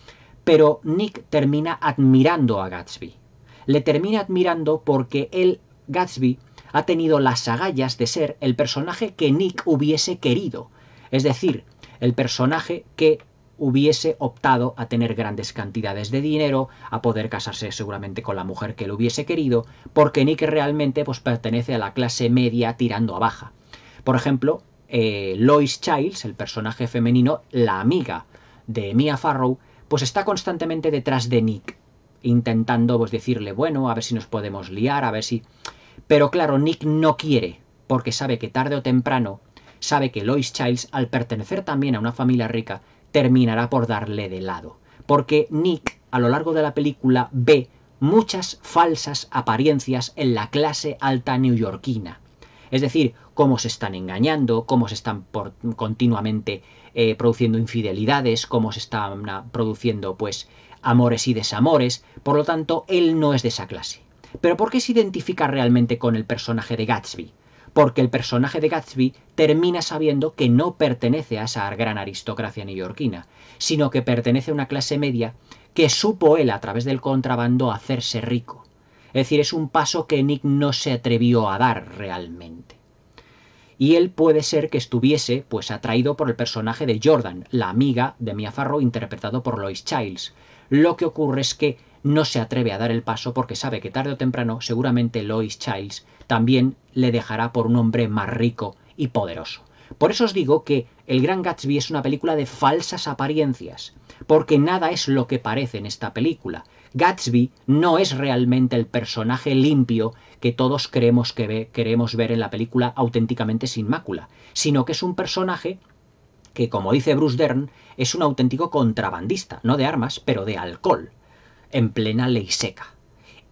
pero Nick termina admirando a Gatsby. Le termina admirando porque él, Gatsby, ha tenido las agallas de ser el personaje que Nick hubiese querido, es decir, el personaje que hubiese optado a tener grandes cantidades de dinero, a poder casarse seguramente con la mujer que lo hubiese querido, porque Nick realmente pues, pertenece a la clase media tirando a baja. Por ejemplo, eh, Lois Childs, el personaje femenino, la amiga de Mia Farrow, pues está constantemente detrás de Nick, intentando pues, decirle, bueno, a ver si nos podemos liar, a ver si... Pero claro, Nick no quiere, porque sabe que tarde o temprano, sabe que Lois Childs, al pertenecer también a una familia rica, terminará por darle de lado. Porque Nick, a lo largo de la película, ve muchas falsas apariencias en la clase alta neoyorquina. Es decir, cómo se están engañando, cómo se están continuamente eh, produciendo infidelidades, cómo se están ah, produciendo pues amores y desamores. Por lo tanto, él no es de esa clase. Pero ¿por qué se identifica realmente con el personaje de Gatsby? Porque el personaje de Gatsby termina sabiendo que no pertenece a esa gran aristocracia neoyorquina, sino que pertenece a una clase media que supo él a través del contrabando hacerse rico. Es decir, es un paso que Nick no se atrevió a dar realmente. Y él puede ser que estuviese pues atraído por el personaje de Jordan, la amiga de Mia Farrow interpretado por Lois Childs. Lo que ocurre es que no se atreve a dar el paso porque sabe que tarde o temprano seguramente Lois Childs también le dejará por un hombre más rico y poderoso. Por eso os digo que El Gran Gatsby es una película de falsas apariencias, porque nada es lo que parece en esta película. Gatsby no es realmente el personaje limpio que todos creemos que queremos ver en la película auténticamente sin mácula, sino que es un personaje que, como dice Bruce Dern, es un auténtico contrabandista, no de armas, pero de alcohol en plena ley seca.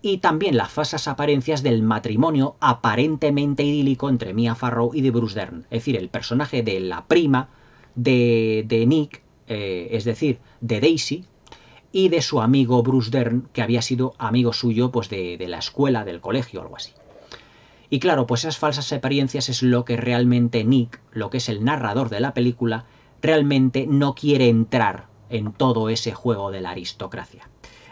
Y también las falsas apariencias del matrimonio aparentemente idílico entre Mia Farrow y de Bruce Dern. Es decir, el personaje de la prima de, de Nick, eh, es decir, de Daisy, y de su amigo Bruce Dern, que había sido amigo suyo pues de, de la escuela, del colegio o algo así. Y claro, pues esas falsas apariencias es lo que realmente Nick, lo que es el narrador de la película, realmente no quiere entrar en todo ese juego de la aristocracia.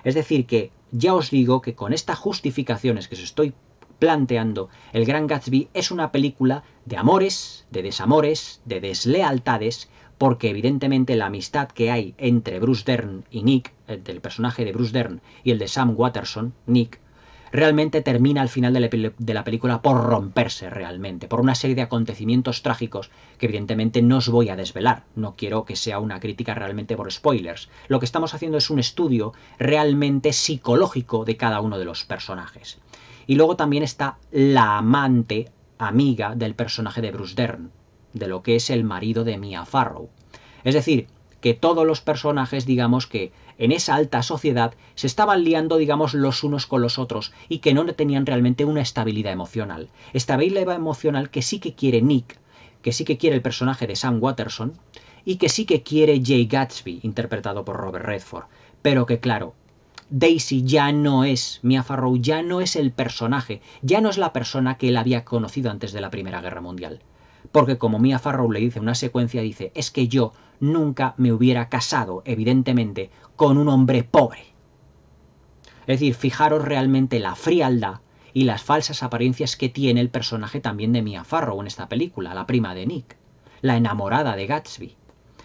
Es decir, que ya os digo que con estas justificaciones que os estoy planteando, El Gran Gatsby es una película de amores, de desamores, de deslealtades, porque evidentemente la amistad que hay entre Bruce Dern y Nick, el eh, del personaje de Bruce Dern y el de Sam Watterson, Nick, realmente termina al final de la, película por romperse realmente, por una serie de acontecimientos trágicos que evidentemente no os voy a desvelar, no quiero que sea una crítica realmente por spoilers. Lo que estamos haciendo es un estudio realmente psicológico de cada uno de los personajes. Y luego también está la amante, amiga del personaje de Bruce Dern, de lo que es el marido de Mia Farrow. Es decir, que todos los personajes digamos que en esa alta sociedad se estaban liando, digamos, los unos con los otros y que no tenían realmente una estabilidad emocional. Estabilidad emocional que sí que quiere Nick, que sí que quiere el personaje de Sam Watterson y que sí que quiere Jay Gatsby, interpretado por Robert Redford. Pero que claro, Daisy ya no es, Mia Farrow ya no es el personaje, ya no es la persona que él había conocido antes de la Primera Guerra Mundial. Porque como Mia Farrow le dice una secuencia, dice, es que yo nunca me hubiera casado, evidentemente, con un hombre pobre. Es decir, fijaros realmente la frialdad y las falsas apariencias que tiene el personaje también de Mia Farrow en esta película, la prima de Nick, la enamorada de Gatsby.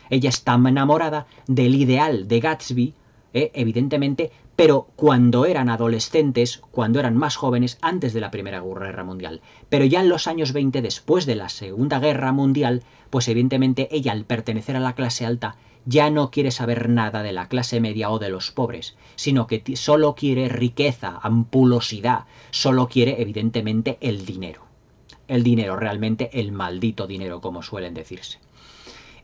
Ella está enamorada del ideal de Gatsby, eh, evidentemente pero cuando eran adolescentes, cuando eran más jóvenes, antes de la Primera Guerra Mundial. Pero ya en los años 20, después de la Segunda Guerra Mundial, pues evidentemente ella, al pertenecer a la clase alta, ya no quiere saber nada de la clase media o de los pobres, sino que solo quiere riqueza, ampulosidad, solo quiere evidentemente el dinero. El dinero, realmente el maldito dinero, como suelen decirse.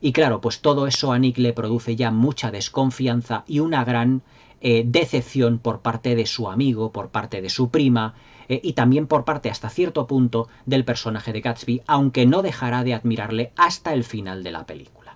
Y claro, pues todo eso a Nick le produce ya mucha desconfianza y una gran eh, decepción por parte de su amigo, por parte de su prima eh, y también por parte hasta cierto punto del personaje de Gatsby, aunque no dejará de admirarle hasta el final de la película.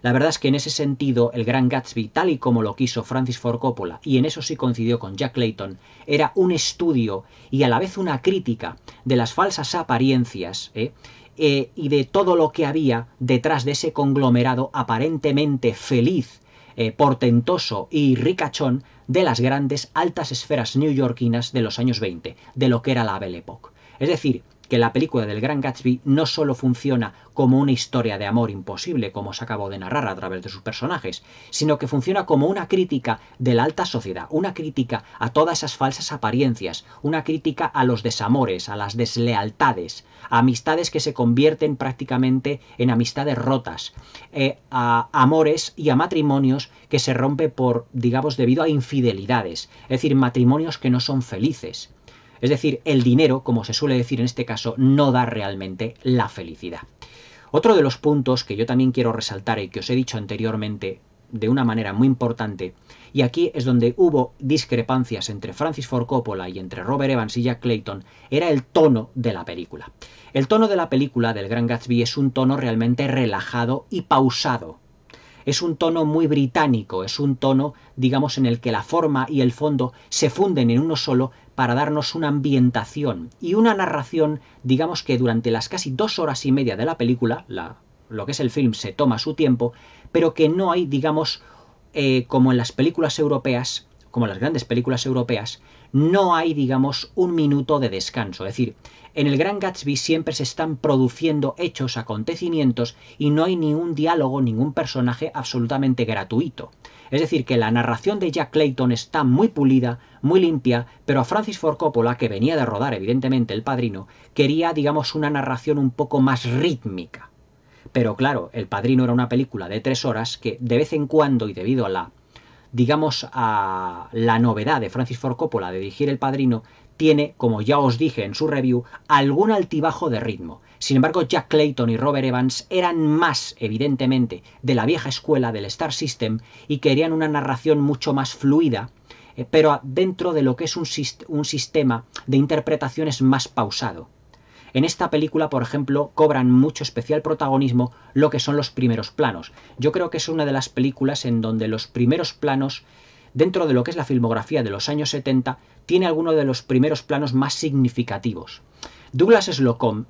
La verdad es que en ese sentido el gran Gatsby, tal y como lo quiso Francis Ford Coppola, y en eso sí coincidió con Jack Clayton, era un estudio y a la vez una crítica de las falsas apariencias eh, y de todo lo que había detrás de ese conglomerado aparentemente feliz eh, portentoso y ricachón de las grandes altas esferas newyorkinas de los años 20, de lo que era la Belle Époque. Es decir, que la película del Gran Gatsby no solo funciona como una historia de amor imposible, como se acabó de narrar a través de sus personajes, sino que funciona como una crítica de la alta sociedad, una crítica a todas esas falsas apariencias, una crítica a los desamores, a las deslealtades, a amistades que se convierten prácticamente en amistades rotas, eh, a amores y a matrimonios que se rompe por, digamos, debido a infidelidades, es decir, matrimonios que no son felices. Es decir, el dinero, como se suele decir en este caso, no da realmente la felicidad. Otro de los puntos que yo también quiero resaltar y que os he dicho anteriormente de una manera muy importante, y aquí es donde hubo discrepancias entre Francis Ford Coppola y entre Robert Evans y Jack Clayton, era el tono de la película. El tono de la película del Gran Gatsby es un tono realmente relajado y pausado. Es un tono muy británico, es un tono, digamos, en el que la forma y el fondo se funden en uno solo, para darnos una ambientación y una narración, digamos que durante las casi dos horas y media de la película, la, lo que es el film se toma su tiempo, pero que no hay, digamos, eh, como en las películas europeas, como las grandes películas europeas, no hay, digamos, un minuto de descanso. Es decir, en el Gran Gatsby siempre se están produciendo hechos, acontecimientos, y no hay ni un diálogo, ningún personaje absolutamente gratuito. Es decir, que la narración de Jack Clayton está muy pulida, muy limpia, pero a Francis Ford Coppola, que venía de rodar, evidentemente, El Padrino, quería, digamos, una narración un poco más rítmica. Pero claro, El Padrino era una película de tres horas que de vez en cuando y debido a la digamos, a la novedad de Francis Ford Coppola de dirigir El Padrino, tiene, como ya os dije en su review, algún altibajo de ritmo. Sin embargo, Jack Clayton y Robert Evans eran más, evidentemente, de la vieja escuela del Star System y querían una narración mucho más fluida, eh, pero dentro de lo que es un, un sistema de interpretaciones más pausado. En esta película, por ejemplo, cobran mucho especial protagonismo lo que son los primeros planos. Yo creo que es una de las películas en donde los primeros planos, dentro de lo que es la filmografía de los años 70, tiene alguno de los primeros planos más significativos. Douglas Slocum,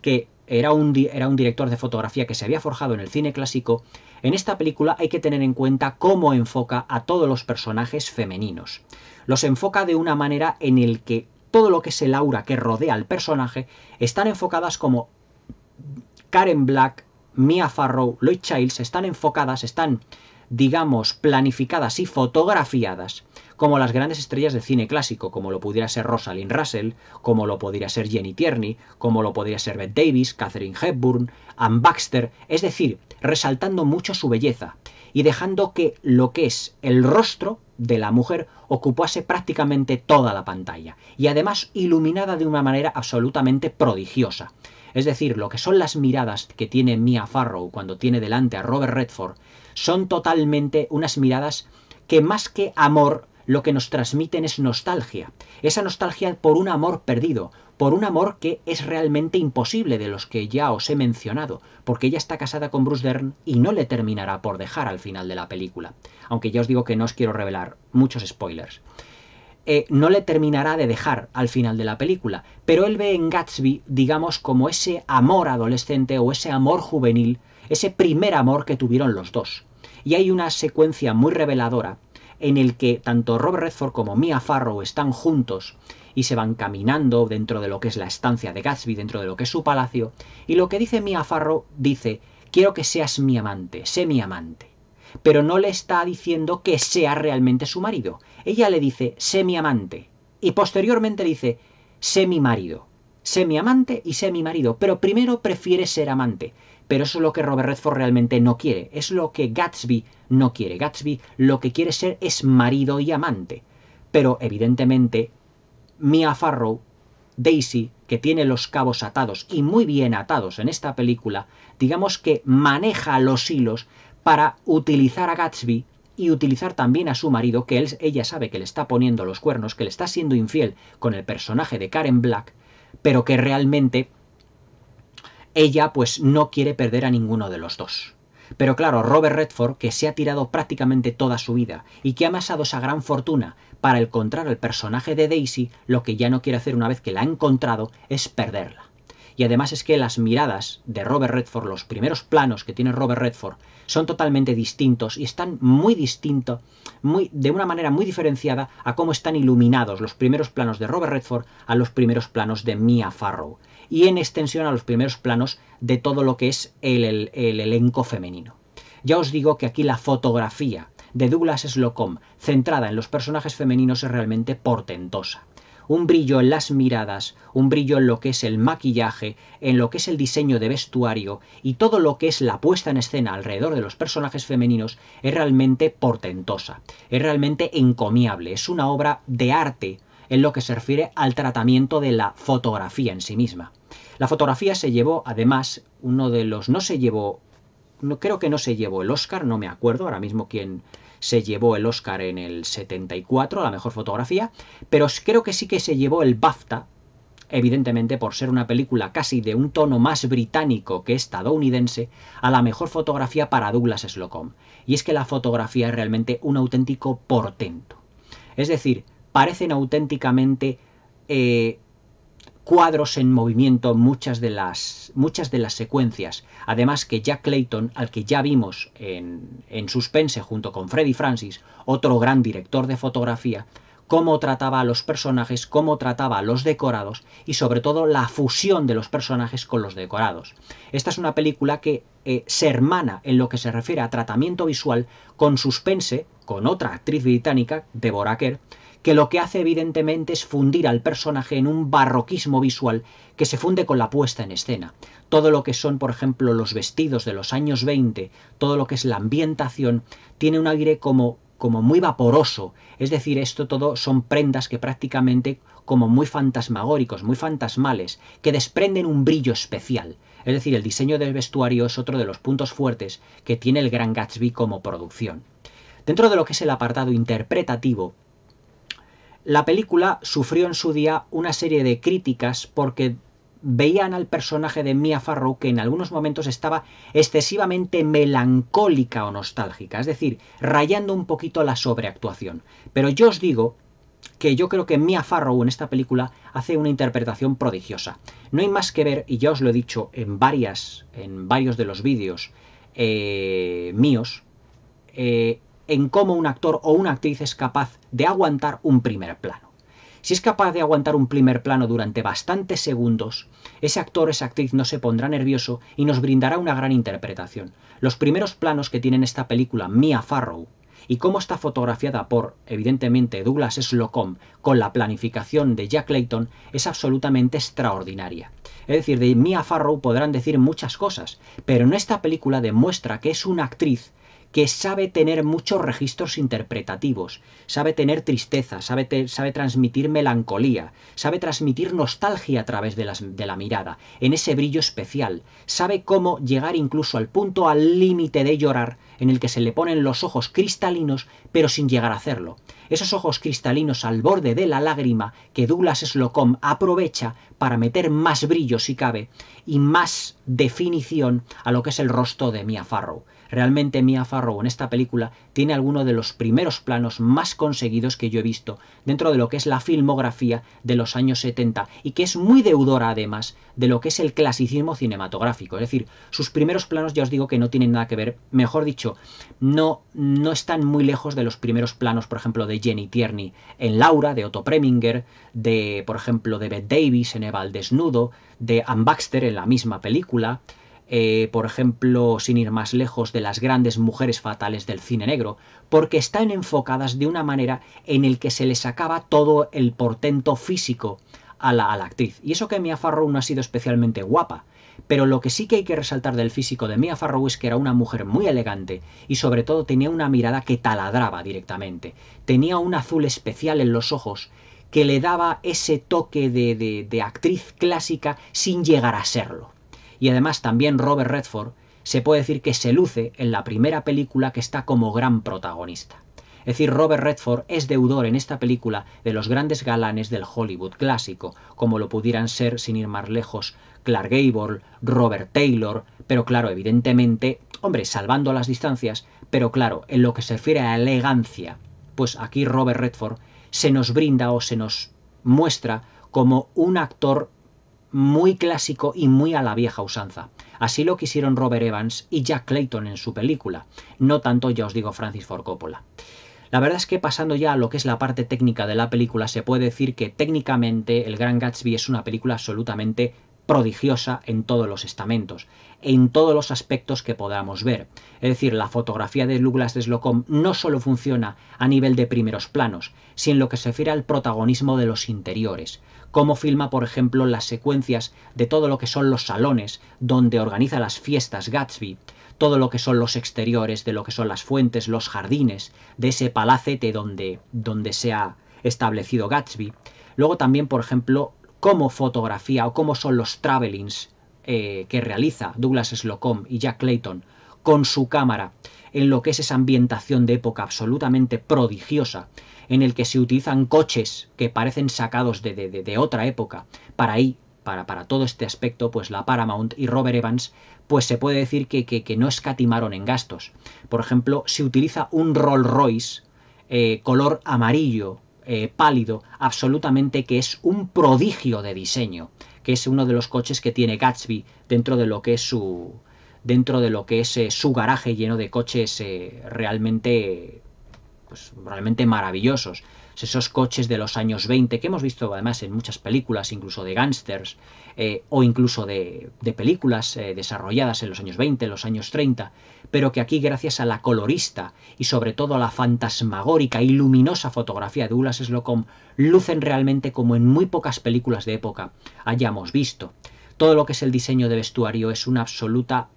que era un, era un director de fotografía que se había forjado en el cine clásico, en esta película hay que tener en cuenta cómo enfoca a todos los personajes femeninos. Los enfoca de una manera en el que todo lo que es el aura que rodea al personaje, están enfocadas como Karen Black, Mia Farrow, Lloyd Childs, están enfocadas, están, digamos, planificadas y fotografiadas como las grandes estrellas de cine clásico, como lo pudiera ser Rosalind Russell, como lo podría ser Jenny Tierney, como lo podría ser Bette Davis, Catherine Hepburn, Anne Baxter, es decir, resaltando mucho su belleza y dejando que lo que es el rostro de la mujer ocupase prácticamente toda la pantalla, y además iluminada de una manera absolutamente prodigiosa. Es decir, lo que son las miradas que tiene Mia Farrow cuando tiene delante a Robert Redford, son totalmente unas miradas que más que amor lo que nos transmiten es nostalgia, esa nostalgia por un amor perdido, por un amor que es realmente imposible de los que ya os he mencionado, porque ella está casada con Bruce Dern y no le terminará por dejar al final de la película, aunque ya os digo que no os quiero revelar muchos spoilers. Eh, no le terminará de dejar al final de la película, pero él ve en Gatsby, digamos, como ese amor adolescente o ese amor juvenil, ese primer amor que tuvieron los dos. Y hay una secuencia muy reveladora en el que tanto Robert Redford como Mia Farrow están juntos y se van caminando dentro de lo que es la estancia de Gatsby, dentro de lo que es su palacio, y lo que dice Mia Farrow dice, quiero que seas mi amante, sé mi amante. Pero no le está diciendo que sea realmente su marido. Ella le dice, sé mi amante. Y posteriormente dice, sé mi marido. Sé mi amante y sé mi marido, pero primero prefiere ser amante. Pero eso es lo que Robert Redford realmente no quiere. Es lo que Gatsby no quiere. Gatsby lo que quiere ser es marido y amante. Pero evidentemente, Mia Farrow, Daisy, que tiene los cabos atados y muy bien atados en esta película, digamos que maneja los hilos para utilizar a Gatsby y utilizar también a su marido, que ella sabe que le está poniendo los cuernos, que le está siendo infiel con el personaje de Karen Black, pero que realmente ella pues no quiere perder a ninguno de los dos. Pero claro, Robert Redford, que se ha tirado prácticamente toda su vida y que ha amasado esa gran fortuna para encontrar al personaje de Daisy, lo que ya no quiere hacer una vez que la ha encontrado es perderla. Y además es que las miradas de Robert Redford, los primeros planos que tiene Robert Redford, son totalmente distintos y están muy distintos, muy, de una manera muy diferenciada a cómo están iluminados los primeros planos de Robert Redford a los primeros planos de Mia Farrow y en extensión a los primeros planos de todo lo que es el, el, el elenco femenino. Ya os digo que aquí la fotografía de Douglas Slocum, centrada en los personajes femeninos, es realmente portentosa un brillo en las miradas, un brillo en lo que es el maquillaje, en lo que es el diseño de vestuario y todo lo que es la puesta en escena alrededor de los personajes femeninos es realmente portentosa, es realmente encomiable, es una obra de arte en lo que se refiere al tratamiento de la fotografía en sí misma. La fotografía se llevó, además, uno de los, no se llevó, no, creo que no se llevó el Oscar, no me acuerdo ahora mismo quién se llevó el Oscar en el 74, la mejor fotografía, pero creo que sí que se llevó el BAFTA, evidentemente por ser una película casi de un tono más británico que estadounidense, a la mejor fotografía para Douglas Slocum. Y es que la fotografía es realmente un auténtico portento. Es decir, parecen auténticamente eh, cuadros en movimiento muchas de, las, muchas de las secuencias. Además que Jack Clayton, al que ya vimos en, Suspense junto con Freddy Francis, otro gran director de fotografía, cómo trataba a los personajes, cómo trataba a los decorados y sobre todo la fusión de los personajes con los decorados. Esta es una película que eh, se hermana en lo que se refiere a tratamiento visual con Suspense, con otra actriz británica, Deborah Kerr, que lo que hace evidentemente es fundir al personaje en un barroquismo visual que se funde con la puesta en escena. Todo lo que son, por ejemplo, los vestidos de los años 20, todo lo que es la ambientación, tiene un aire como como muy vaporoso, es decir, esto todo son prendas que prácticamente como muy fantasmagóricos, muy fantasmales, que desprenden un brillo especial. Es decir, el diseño del vestuario es otro de los puntos fuertes que tiene el Gran Gatsby como producción. Dentro de lo que es el apartado interpretativo, la película sufrió en su día una serie de críticas porque veían al personaje de Mia Farrow que en algunos momentos estaba excesivamente melancólica o nostálgica, es decir, rayando un poquito la sobreactuación. Pero yo os digo que yo creo que Mia Farrow en esta película hace una interpretación prodigiosa. No hay más que ver, y ya os lo he dicho en varias, en varios de los vídeos eh, míos, eh, en cómo un actor o una actriz es capaz de aguantar un primer plano. Si es capaz de aguantar un primer plano durante bastantes segundos, ese actor o esa actriz no se pondrá nervioso y nos brindará una gran interpretación. Los primeros planos que tiene esta película Mia Farrow y cómo está fotografiada por, evidentemente, Douglas Slocum con la planificación de Jack Clayton es absolutamente extraordinaria. Es decir, de Mia Farrow podrán decir muchas cosas, pero en esta película demuestra que es una actriz que sabe tener muchos registros interpretativos, sabe tener tristeza, sabe, transmitir melancolía, sabe transmitir nostalgia a través de, de la mirada, en ese brillo especial, sabe cómo llegar incluso al punto, al límite de llorar, en el que se le ponen los ojos cristalinos, pero sin llegar a hacerlo. Esos ojos cristalinos al borde de la lágrima que Douglas Slocum aprovecha para meter más brillo, si cabe, y más definición a lo que es el rostro de Mia Farrow. Realmente Mia Farrow en esta película tiene alguno de los primeros planos más conseguidos que yo he visto dentro de lo que es la filmografía de los años 70 y que es muy deudora además de lo que es el clasicismo cinematográfico. Es decir, sus primeros planos ya os digo que no tienen nada que ver, mejor dicho, no, no están muy lejos de los primeros planos, por ejemplo, de Jenny Tierney en Laura, de Otto Preminger, de, por ejemplo, de Bette Davis en Eva Desnudo, de Anne Baxter en la misma película, eh, por ejemplo, sin ir más lejos, de las grandes mujeres fatales del cine negro, porque están enfocadas de una manera en el que se les sacaba todo el portento físico a la, actriz. Y eso que Mia Farrow no ha sido especialmente guapa, pero lo que sí que hay que resaltar del físico de Mia Farrow es que era una mujer muy elegante y sobre todo tenía una mirada que taladraba directamente. Tenía un azul especial en los ojos que le daba ese toque de actriz clásica sin llegar a serlo y además también Robert Redford, se puede decir que se luce en la primera película que está como gran protagonista. Es decir, Robert Redford es deudor en esta película de los grandes galanes del Hollywood clásico, como lo pudieran ser, sin ir más lejos, Clark Gable, Robert Taylor, pero claro, evidentemente, hombre, salvando las distancias, pero claro, en lo que se refiere a elegancia, pues aquí Robert Redford se nos brinda o se nos muestra como un actor muy clásico y muy a la vieja usanza. Así lo quisieron Robert Evans y Jack Clayton en su película, no tanto ya os digo Francis Ford Coppola. La verdad es que pasando ya a lo que es la parte técnica de la película, se puede decir que técnicamente El Gran Gatsby es una película absolutamente prodigiosa en todos los estamentos, en todos los aspectos que podamos ver. Es decir, la fotografía de Douglas de Slocum no solo funciona a nivel de primeros planos, sino en lo que se refiere al protagonismo de los interiores, cómo filma, por ejemplo, las secuencias de todo lo que son los salones donde organiza las fiestas Gatsby, todo lo que son los exteriores, de lo que son las fuentes, los jardines, de ese palacete donde, donde se ha establecido Gatsby. Luego también, por ejemplo, cómo fotografía o cómo son los travelings eh, que realiza Douglas Slocum y Jack Clayton con su cámara en lo que es esa ambientación de época absolutamente prodigiosa, en el que se utilizan coches que parecen sacados de, otra época, para ahí, para, para, todo este aspecto, pues la Paramount y Robert Evans, pues se puede decir que, que, no escatimaron en gastos. Por ejemplo, se utiliza un Rolls Royce eh, color amarillo eh, pálido, absolutamente que es un prodigio de diseño, que es uno de los coches que tiene Gatsby dentro de lo que es su dentro de lo que es eh, su garaje lleno de coches eh, realmente pues, realmente maravillosos esos coches de los años 20 que hemos visto además en muchas películas, incluso de gángsters eh, o incluso de, películas eh, desarrolladas en los años 20, los años 30, pero que aquí gracias a la colorista y sobre todo a la fantasmagórica y luminosa fotografía de Ulas Slocum lucen realmente como en muy pocas películas de época hayamos visto. Todo lo que es el diseño de vestuario es una absoluta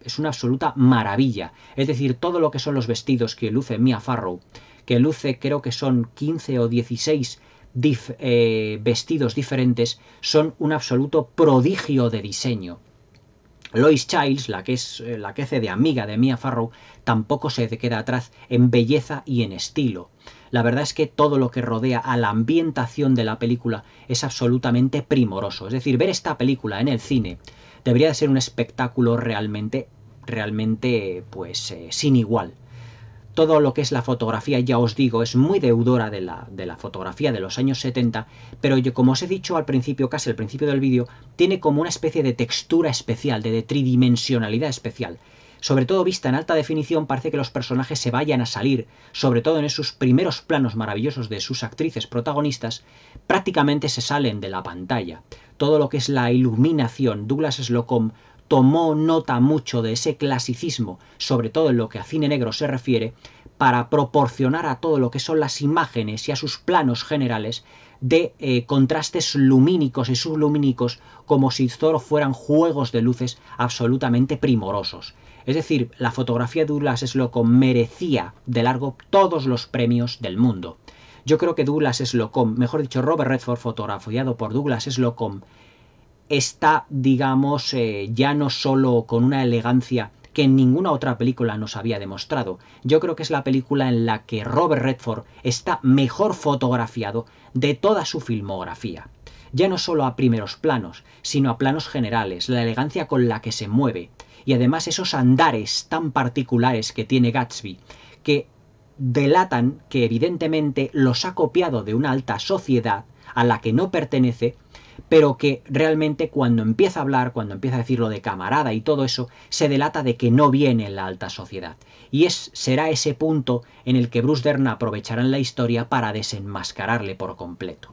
es una absoluta maravilla. Es decir, todo lo que son los vestidos que luce Mia Farrow que luce creo que son 15 o 16 eh, vestidos diferentes, son un absoluto prodigio de diseño. Lois Childs, la que es eh, la que hace de amiga de Mia Farrow, tampoco se queda atrás en belleza y en estilo. La verdad es que todo lo que rodea a la ambientación de la película es absolutamente primoroso. Es decir, ver esta película en el cine debería de ser un espectáculo realmente, realmente, pues eh, sin igual todo lo que es la fotografía, ya os digo, es muy deudora de la, de la fotografía de los años 70, pero yo, como os he dicho al principio, casi al principio del vídeo, tiene como una especie de textura especial, de, de tridimensionalidad especial. Sobre todo vista en alta definición, parece que los personajes se vayan a salir, sobre todo en esos primeros planos maravillosos de sus actrices protagonistas, prácticamente se salen de la pantalla. Todo lo que es la iluminación, Douglas Slocum tomó nota mucho de ese clasicismo, sobre todo en lo que a cine negro se refiere, para proporcionar a todo lo que son las imágenes y a sus planos generales de eh, contrastes lumínicos y sublumínicos como si Zoro fueran juegos de luces absolutamente primorosos. Es decir, la fotografía de Douglas que merecía de largo todos los premios del mundo. Yo creo que Douglas Slocum, mejor dicho Robert Redford fotografiado por Douglas Slocum, está, digamos, eh, ya no solo con una elegancia que en ninguna otra película nos había demostrado. Yo creo que es la película en la que Robert Redford está mejor fotografiado de toda su filmografía. Ya no solo a primeros planos, sino a planos generales, la elegancia con la que se mueve, y además esos andares tan particulares que tiene Gatsby, que delatan que evidentemente los ha copiado de una alta sociedad a la que no pertenece pero que realmente cuando empieza a hablar, cuando empieza a decirlo de camarada y todo eso, se delata de que no viene en la alta sociedad. Y es, será ese punto en el que Bruce Dern aprovechará en la historia para desenmascararle por completo.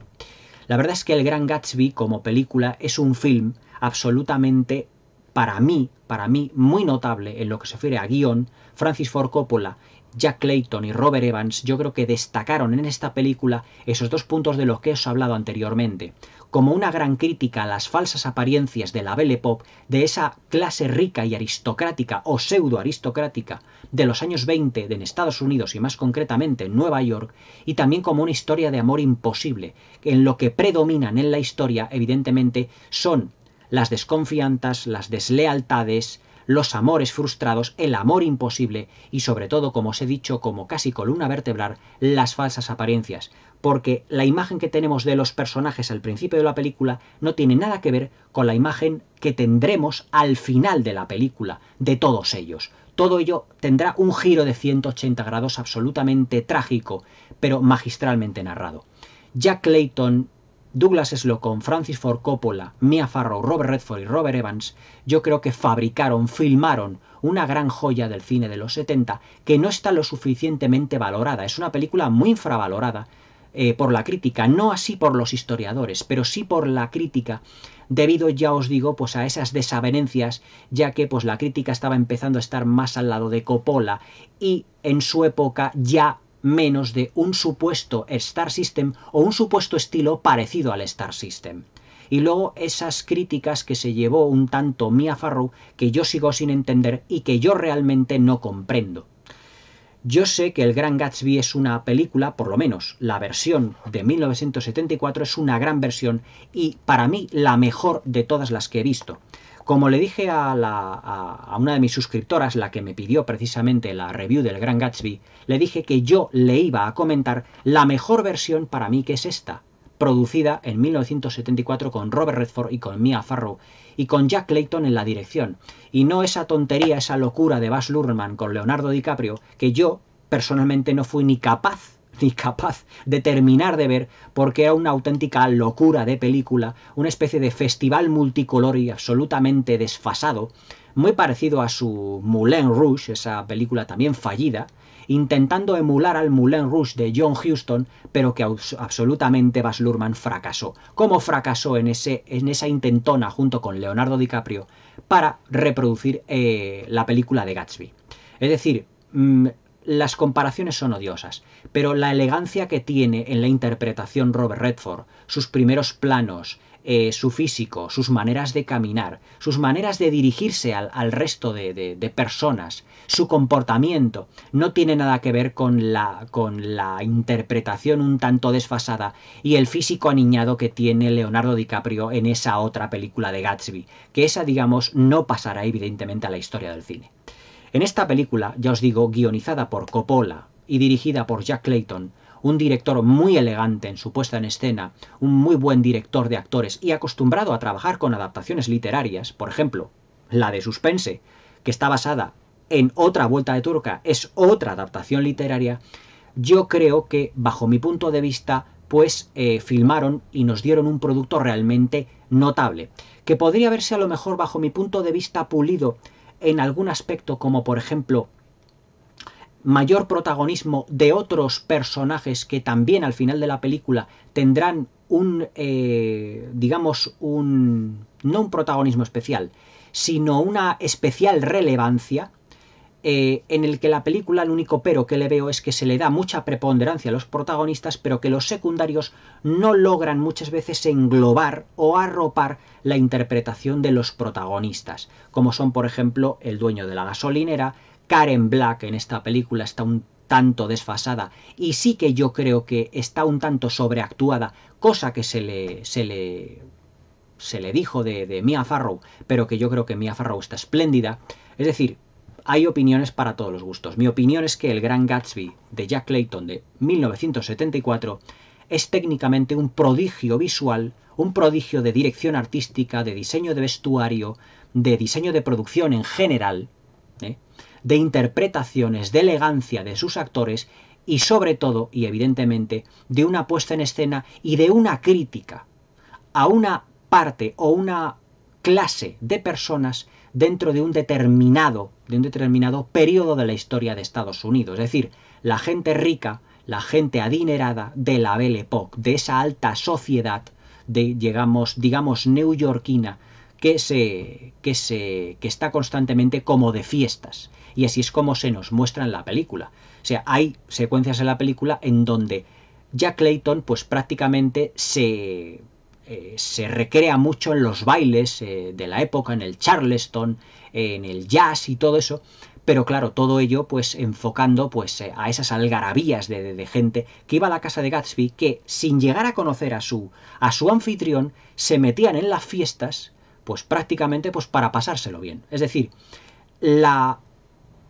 La verdad es que El Gran Gatsby como película es un film absolutamente para mí, para mí, muy notable en lo que se refiere a guion, Francis Ford Coppola Jack Clayton y Robert Evans yo creo que destacaron en esta película esos dos puntos de los que os he hablado anteriormente, como una gran crítica a las falsas apariencias de la Belle Pop, de esa clase rica y aristocrática o pseudo aristocrática de los años 20 en Estados Unidos y más concretamente en Nueva York, y también como una historia de amor imposible, en lo que predominan en la historia evidentemente son las desconfianzas, las deslealtades, los amores frustrados, el amor imposible y sobre todo, como os he dicho, como casi columna vertebral, las falsas apariencias, porque la imagen que tenemos de los personajes al principio de la película no tiene nada que ver con la imagen que tendremos al final de la película, de todos ellos. Todo ello tendrá un giro de 180 grados absolutamente trágico, pero magistralmente narrado. Jack Clayton Douglas Slocum, Francis Ford Coppola, Mia Farrow, Robert Redford y Robert Evans, yo creo que fabricaron, filmaron una gran joya del cine de los 70 que no está lo suficientemente valorada. Es una película muy infravalorada eh, por la crítica, no así por los historiadores, pero sí por la crítica, debido, ya os digo, pues a esas desavenencias, ya que pues la crítica estaba empezando a estar más al lado de Coppola y en su época ya menos de un supuesto Star System o un supuesto estilo parecido al Star System. Y luego esas críticas que se llevó un tanto Mia Farrow que yo sigo sin entender y que yo realmente no comprendo. Yo sé que El Gran Gatsby es una película, por lo menos la versión de 1974 es una gran versión y para mí la mejor de todas las que he visto. Como le dije a, una de mis suscriptoras, la que me pidió precisamente la review del Gran Gatsby, le dije que yo le iba a comentar la mejor versión para mí que es esta, producida en 1974 con Robert Redford y con Mia Farrow y con Jack Clayton en la dirección, y no esa tontería, esa locura de Bas Luhrmann con Leonardo DiCaprio que yo personalmente no fui ni capaz *laughs* ni capaz de terminar de ver porque era una auténtica locura de película, una especie de festival multicolor y absolutamente desfasado, muy parecido a su Moulin Rouge, esa película también fallida, intentando emular al Moulin Rouge de John Huston, pero que absolutamente bas lurman fracasó. Como fracasó en, ese, en esa intentona junto con Leonardo DiCaprio para reproducir eh, la película de Gatsby. Es decir, mm, las comparaciones son odiosas, pero la elegancia que tiene en la interpretación Robert Redford, sus primeros planos, eh, su físico, sus maneras de caminar, sus maneras de dirigirse al, resto de, de, personas, su comportamiento, no tiene nada que ver con la, con la interpretación un tanto desfasada y el físico aniñado que tiene Leonardo DiCaprio en esa otra película de Gatsby, que esa, digamos, no pasará evidentemente a la historia del cine. En esta película, ya os digo, guionizada por Coppola y dirigida por Jack Clayton, un director muy elegante en su puesta en escena, un muy buen director de actores y acostumbrado a trabajar con adaptaciones literarias, por ejemplo, la de Suspense, que está basada en otra vuelta de turca, es otra adaptación literaria, yo creo que, bajo mi punto de vista, pues eh, filmaron y nos dieron un producto realmente notable, que podría verse a lo mejor bajo mi punto de vista pulido en algún aspecto como por ejemplo mayor protagonismo de otros personajes que también al final de la película tendrán un, eh, digamos, un, no un protagonismo especial, sino una especial relevancia, eh, en el que la película el único pero que le veo es que se le da mucha preponderancia a los protagonistas, pero que los secundarios no logran muchas veces englobar o arropar la interpretación de los protagonistas, como son por ejemplo el dueño de la gasolinera, Karen Black en esta película está un tanto desfasada y sí que yo creo que está un tanto sobreactuada, cosa que se le, se le, se le dijo de, de Mia Farrow, pero que yo creo que Mia Farrow está espléndida. Es decir, hay opiniones para todos los gustos. Mi opinión es que el Gran Gatsby de Jack Clayton de 1974 es técnicamente un prodigio visual, un prodigio de dirección artística, de diseño de vestuario, de diseño de producción en general, ¿eh? de interpretaciones, de elegancia de sus actores y sobre todo, y evidentemente, de una puesta en escena y de una crítica a una parte o una clase de personas dentro de un determinado, de un determinado periodo de la historia de Estados Unidos. Es decir, la gente rica, la gente adinerada de la Belle Époque, de esa alta sociedad, de, digamos, digamos neoyorquina, que, se, que, se, que está constantemente como de fiestas. Y así es como se nos muestra en la película. O sea, hay secuencias en la película en donde Jack Clayton, pues prácticamente se eh, se recrea mucho en los bailes eh, de la época, en el charleston, en el jazz y todo eso, pero claro, todo ello pues enfocando pues eh, a esas algarabías de, gente que iba a la casa de Gatsby, que sin llegar a conocer a su, a su anfitrión, se metían en las fiestas, pues prácticamente pues para pasárselo bien. Es decir, la,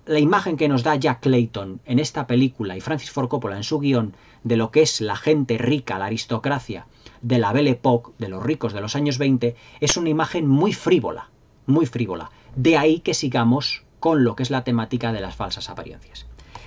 la imagen que nos da Jack Clayton en esta película y Francis Ford Coppola en su guión de lo que es la gente rica, la aristocracia, de la Belle Époque, de los ricos de los años 20, es una imagen muy frívola, muy frívola. De ahí que sigamos con lo que es la temática de las falsas apariencias.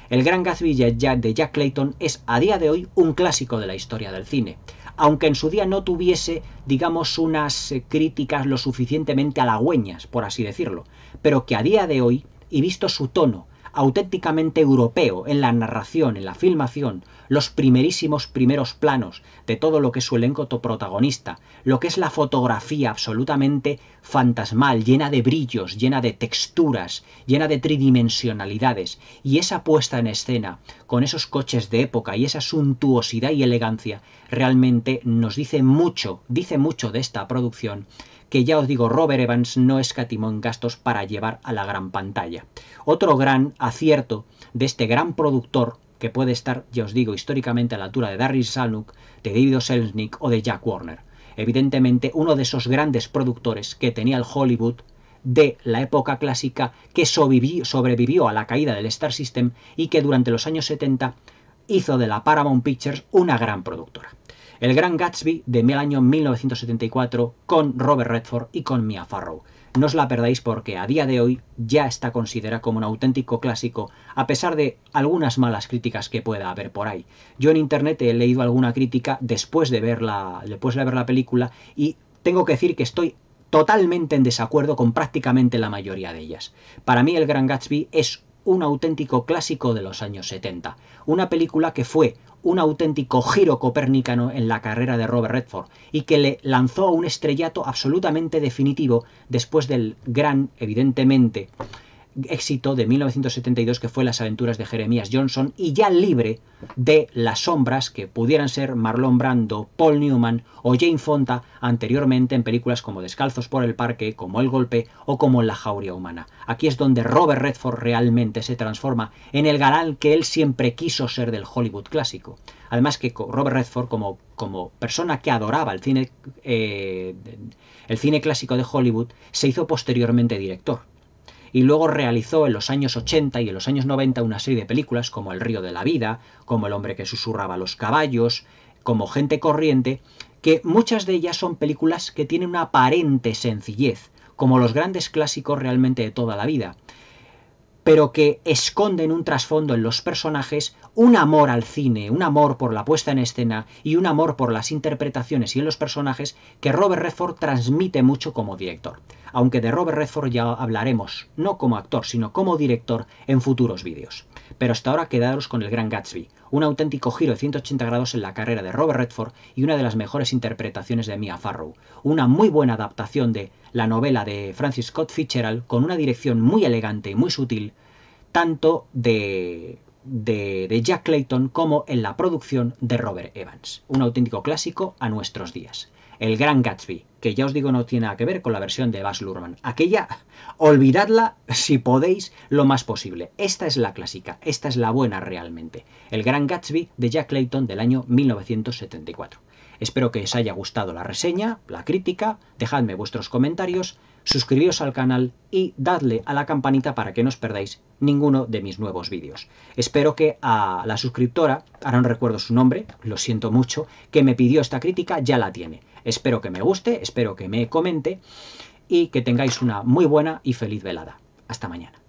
El Gran Gatsby de Jack Clayton es a día de hoy un clásico de la historia del cine, aunque en su día no tuviese, digamos, unas eh, críticas lo suficientemente halagüeñas, por así decirlo, pero que a día de hoy, y visto su tono, auténticamente europeo en la narración, en la filmación, los primerísimos primeros planos de todo lo que es su elenco protagonista, lo que es la fotografía absolutamente fantasmal, llena de brillos, llena de texturas, llena de tridimensionalidades, y esa puesta en escena con esos coches de época y esa suntuosidad y elegancia realmente nos dice mucho, dice mucho de esta producción que ya os digo, Robert Evans no escatimó en gastos para llevar a la gran pantalla. Otro gran acierto de este gran productor, que puede estar, ya os digo, históricamente a la altura de Darryl Salnuk, de David Selznick o de Jack Warner. Evidentemente, uno de esos grandes productores que tenía el Hollywood de la época clásica que sobrevivió a la caída del Star System y que durante los años 70 hizo de la Paramount Pictures una gran productora. El Gran Gatsby de de año 1974 con Robert Redford y con Mia Farrow. No os la perdáis porque a día de hoy ya está considerada como un auténtico clásico, a pesar de algunas malas críticas que pueda haber por ahí. Yo en internet he leído alguna crítica después de verla, después de ver la película y tengo que decir que estoy totalmente en desacuerdo con prácticamente la mayoría de ellas. Para mí el Gran Gatsby es un auténtico clásico de los años 70, una película que fue un auténtico giro copernicano en la carrera de Robert Redford y que le lanzó a un estrellato absolutamente definitivo después del gran, evidentemente, éxito de 1972 que fue Las aventuras de Jeremías Johnson y ya libre de las sombras que pudieran ser Marlon Brando, Paul Newman o Jane Fonda anteriormente en películas como Descalzos por el Parque, como El Golpe o como La jauria Humana. Aquí es donde Robert Redford realmente se transforma en el galán que él siempre quiso ser del Hollywood clásico. Además que Robert Redford, como, como persona que adoraba el cine, eh, el cine clásico de Hollywood, se hizo posteriormente director y luego realizó en los años 80 y en los años 90 una serie de películas como El río de la vida, como El hombre que susurraba los caballos, como Gente corriente, que muchas de ellas son películas que tienen una aparente sencillez, como los grandes clásicos realmente de toda la vida, pero que esconden un trasfondo en los personajes, un amor al cine, un amor por la puesta en escena y un amor por las interpretaciones y en los personajes que Robert Redford transmite mucho como director. Aunque de Robert Redford ya hablaremos, no como actor, sino como director en futuros vídeos. Pero hasta ahora quedaros con el Gran Gatsby, un auténtico giro de 180 grados en la carrera de Robert Redford y una de las mejores interpretaciones de Mia Farrow. Una muy buena adaptación de la novela de Francis Scott Fitzgerald con una dirección muy elegante y muy sutil, tanto de, de, de Jack Clayton como en la producción de Robert Evans. Un auténtico clásico a nuestros días. El Gran Gatsby, que ya os digo no tiene nada que ver con la versión de Bas Luhrmann. Aquella, olvidadla si podéis lo más posible. Esta es la clásica, esta es la buena realmente. El Gran Gatsby de Jack Clayton del año 1974. Espero que os haya gustado la reseña, la crítica, dejadme vuestros comentarios, suscribiros al canal y dadle a la campanita para que no os perdáis ninguno de mis nuevos vídeos. Espero que a la suscriptora, ahora no recuerdo su nombre, lo siento mucho, que me pidió esta crítica ya la tiene. Espero que me guste, espero que me comente y que tengáis una muy buena y feliz velada. Hasta mañana.